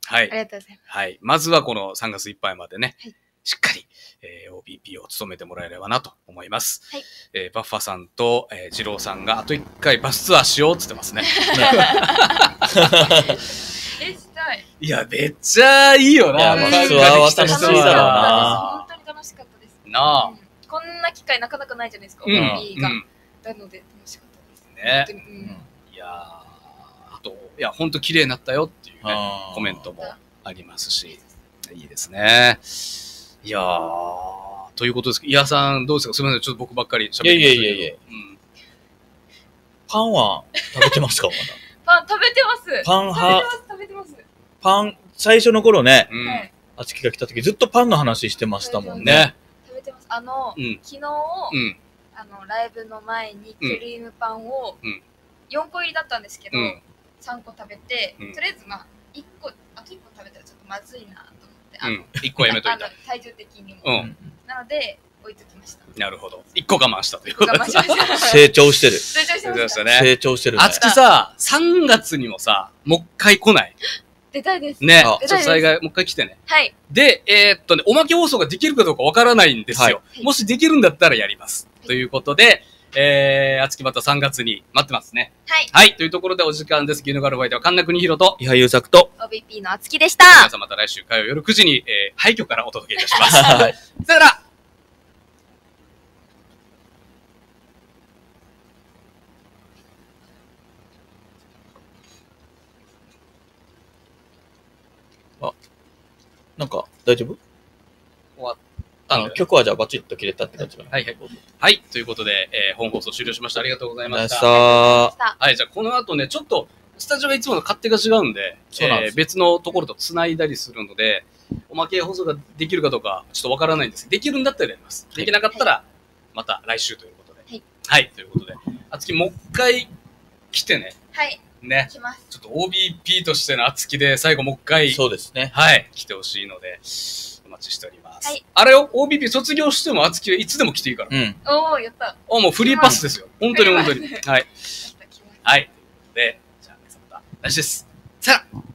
はい。ありがとうございます。はい。まずはこの3月いっぱいまでね、はい、しっかり、えー、OBP を務めてもらえればなと思います。はい、えー、バッファさんと、えー、二郎さんがあと一回バスツアーしようっつってますね。(laughs) え、したい。いや、めっちゃいいよな。バスツアーは楽しいだろうな。本当に楽しかったです。なあ、うん、こんな機会なかなかないじゃないですか、OBP が、うん。なので楽しかったです。ね。うん、いやあと、いや、本当綺麗になったよっていうね、コメントもありますし、いいですね。いやー、ということですけど、伊さんどうですかすみません、ちょっと僕ばっかり喋ってましたけど。いやいやいやいや、うん、パンは食べてますかまだ。(laughs) パン食べてます。パン派。食べてます、食べてます。パン、最初の頃ね、うん、きが来た時ずっとパンの話してましたもんね。食べてます。あの、うん、昨日、うんあのライブの前にクリームパンを4個入りだったんですけど、うん、3個食べて、うん、とりあえずまあ1個あと1個食べたらちょっとまずいなとってうん、1個やめといた体重的にも、うん、なので置いときましたなるほど1個我慢したということで成長してる (laughs) 成長してる、ね成長してる、ね、あつきさ3月にもさもう一回来ない出たいです。ね。ちょっと災害、もう一回来てね。はい。で、えー、っとね、おまけ放送ができるかどうかわからないんですよ、はい。もしできるんだったらやります。ということで、えー、あつきまた3月に待ってますね。はい。はい、というところでお時間です。牛乳ガルファイタは神田邦広と、伊波優作と、OBP のあつきでした。皆さんまた来週火曜夜9時に、えー、廃墟からお届けいたします。(laughs) はい。さよならあ、なんか、大丈夫あの、曲はじゃあバチッと切れたって感じかな。はい、はい。はい、ということで、えー、本放送終了しました。ありがとうございました。したはい、じゃあこの後ね、ちょっと、スタジオがいつもの勝手が違うんで、そえー、別のところと繋いだりするので、おまけ放送ができるかどうか、ちょっとわからないんですできるんだったらやります。できなかったら、また来週ということで。はい。はい、ということで、あつきもう一回来てね。はい。ね。ちょっと OBP としてのあつきで、最後もう一回。そうですね。はい。来てほしいので。お待ちしております。はいあれよ、OBP 卒業してもあつきはいつでも来ていいから。うん。おー、やった。おっもうフリーパスですよ。本当に本当に。はい。はい。で、じゃあ皆さんまた来週です。さよなら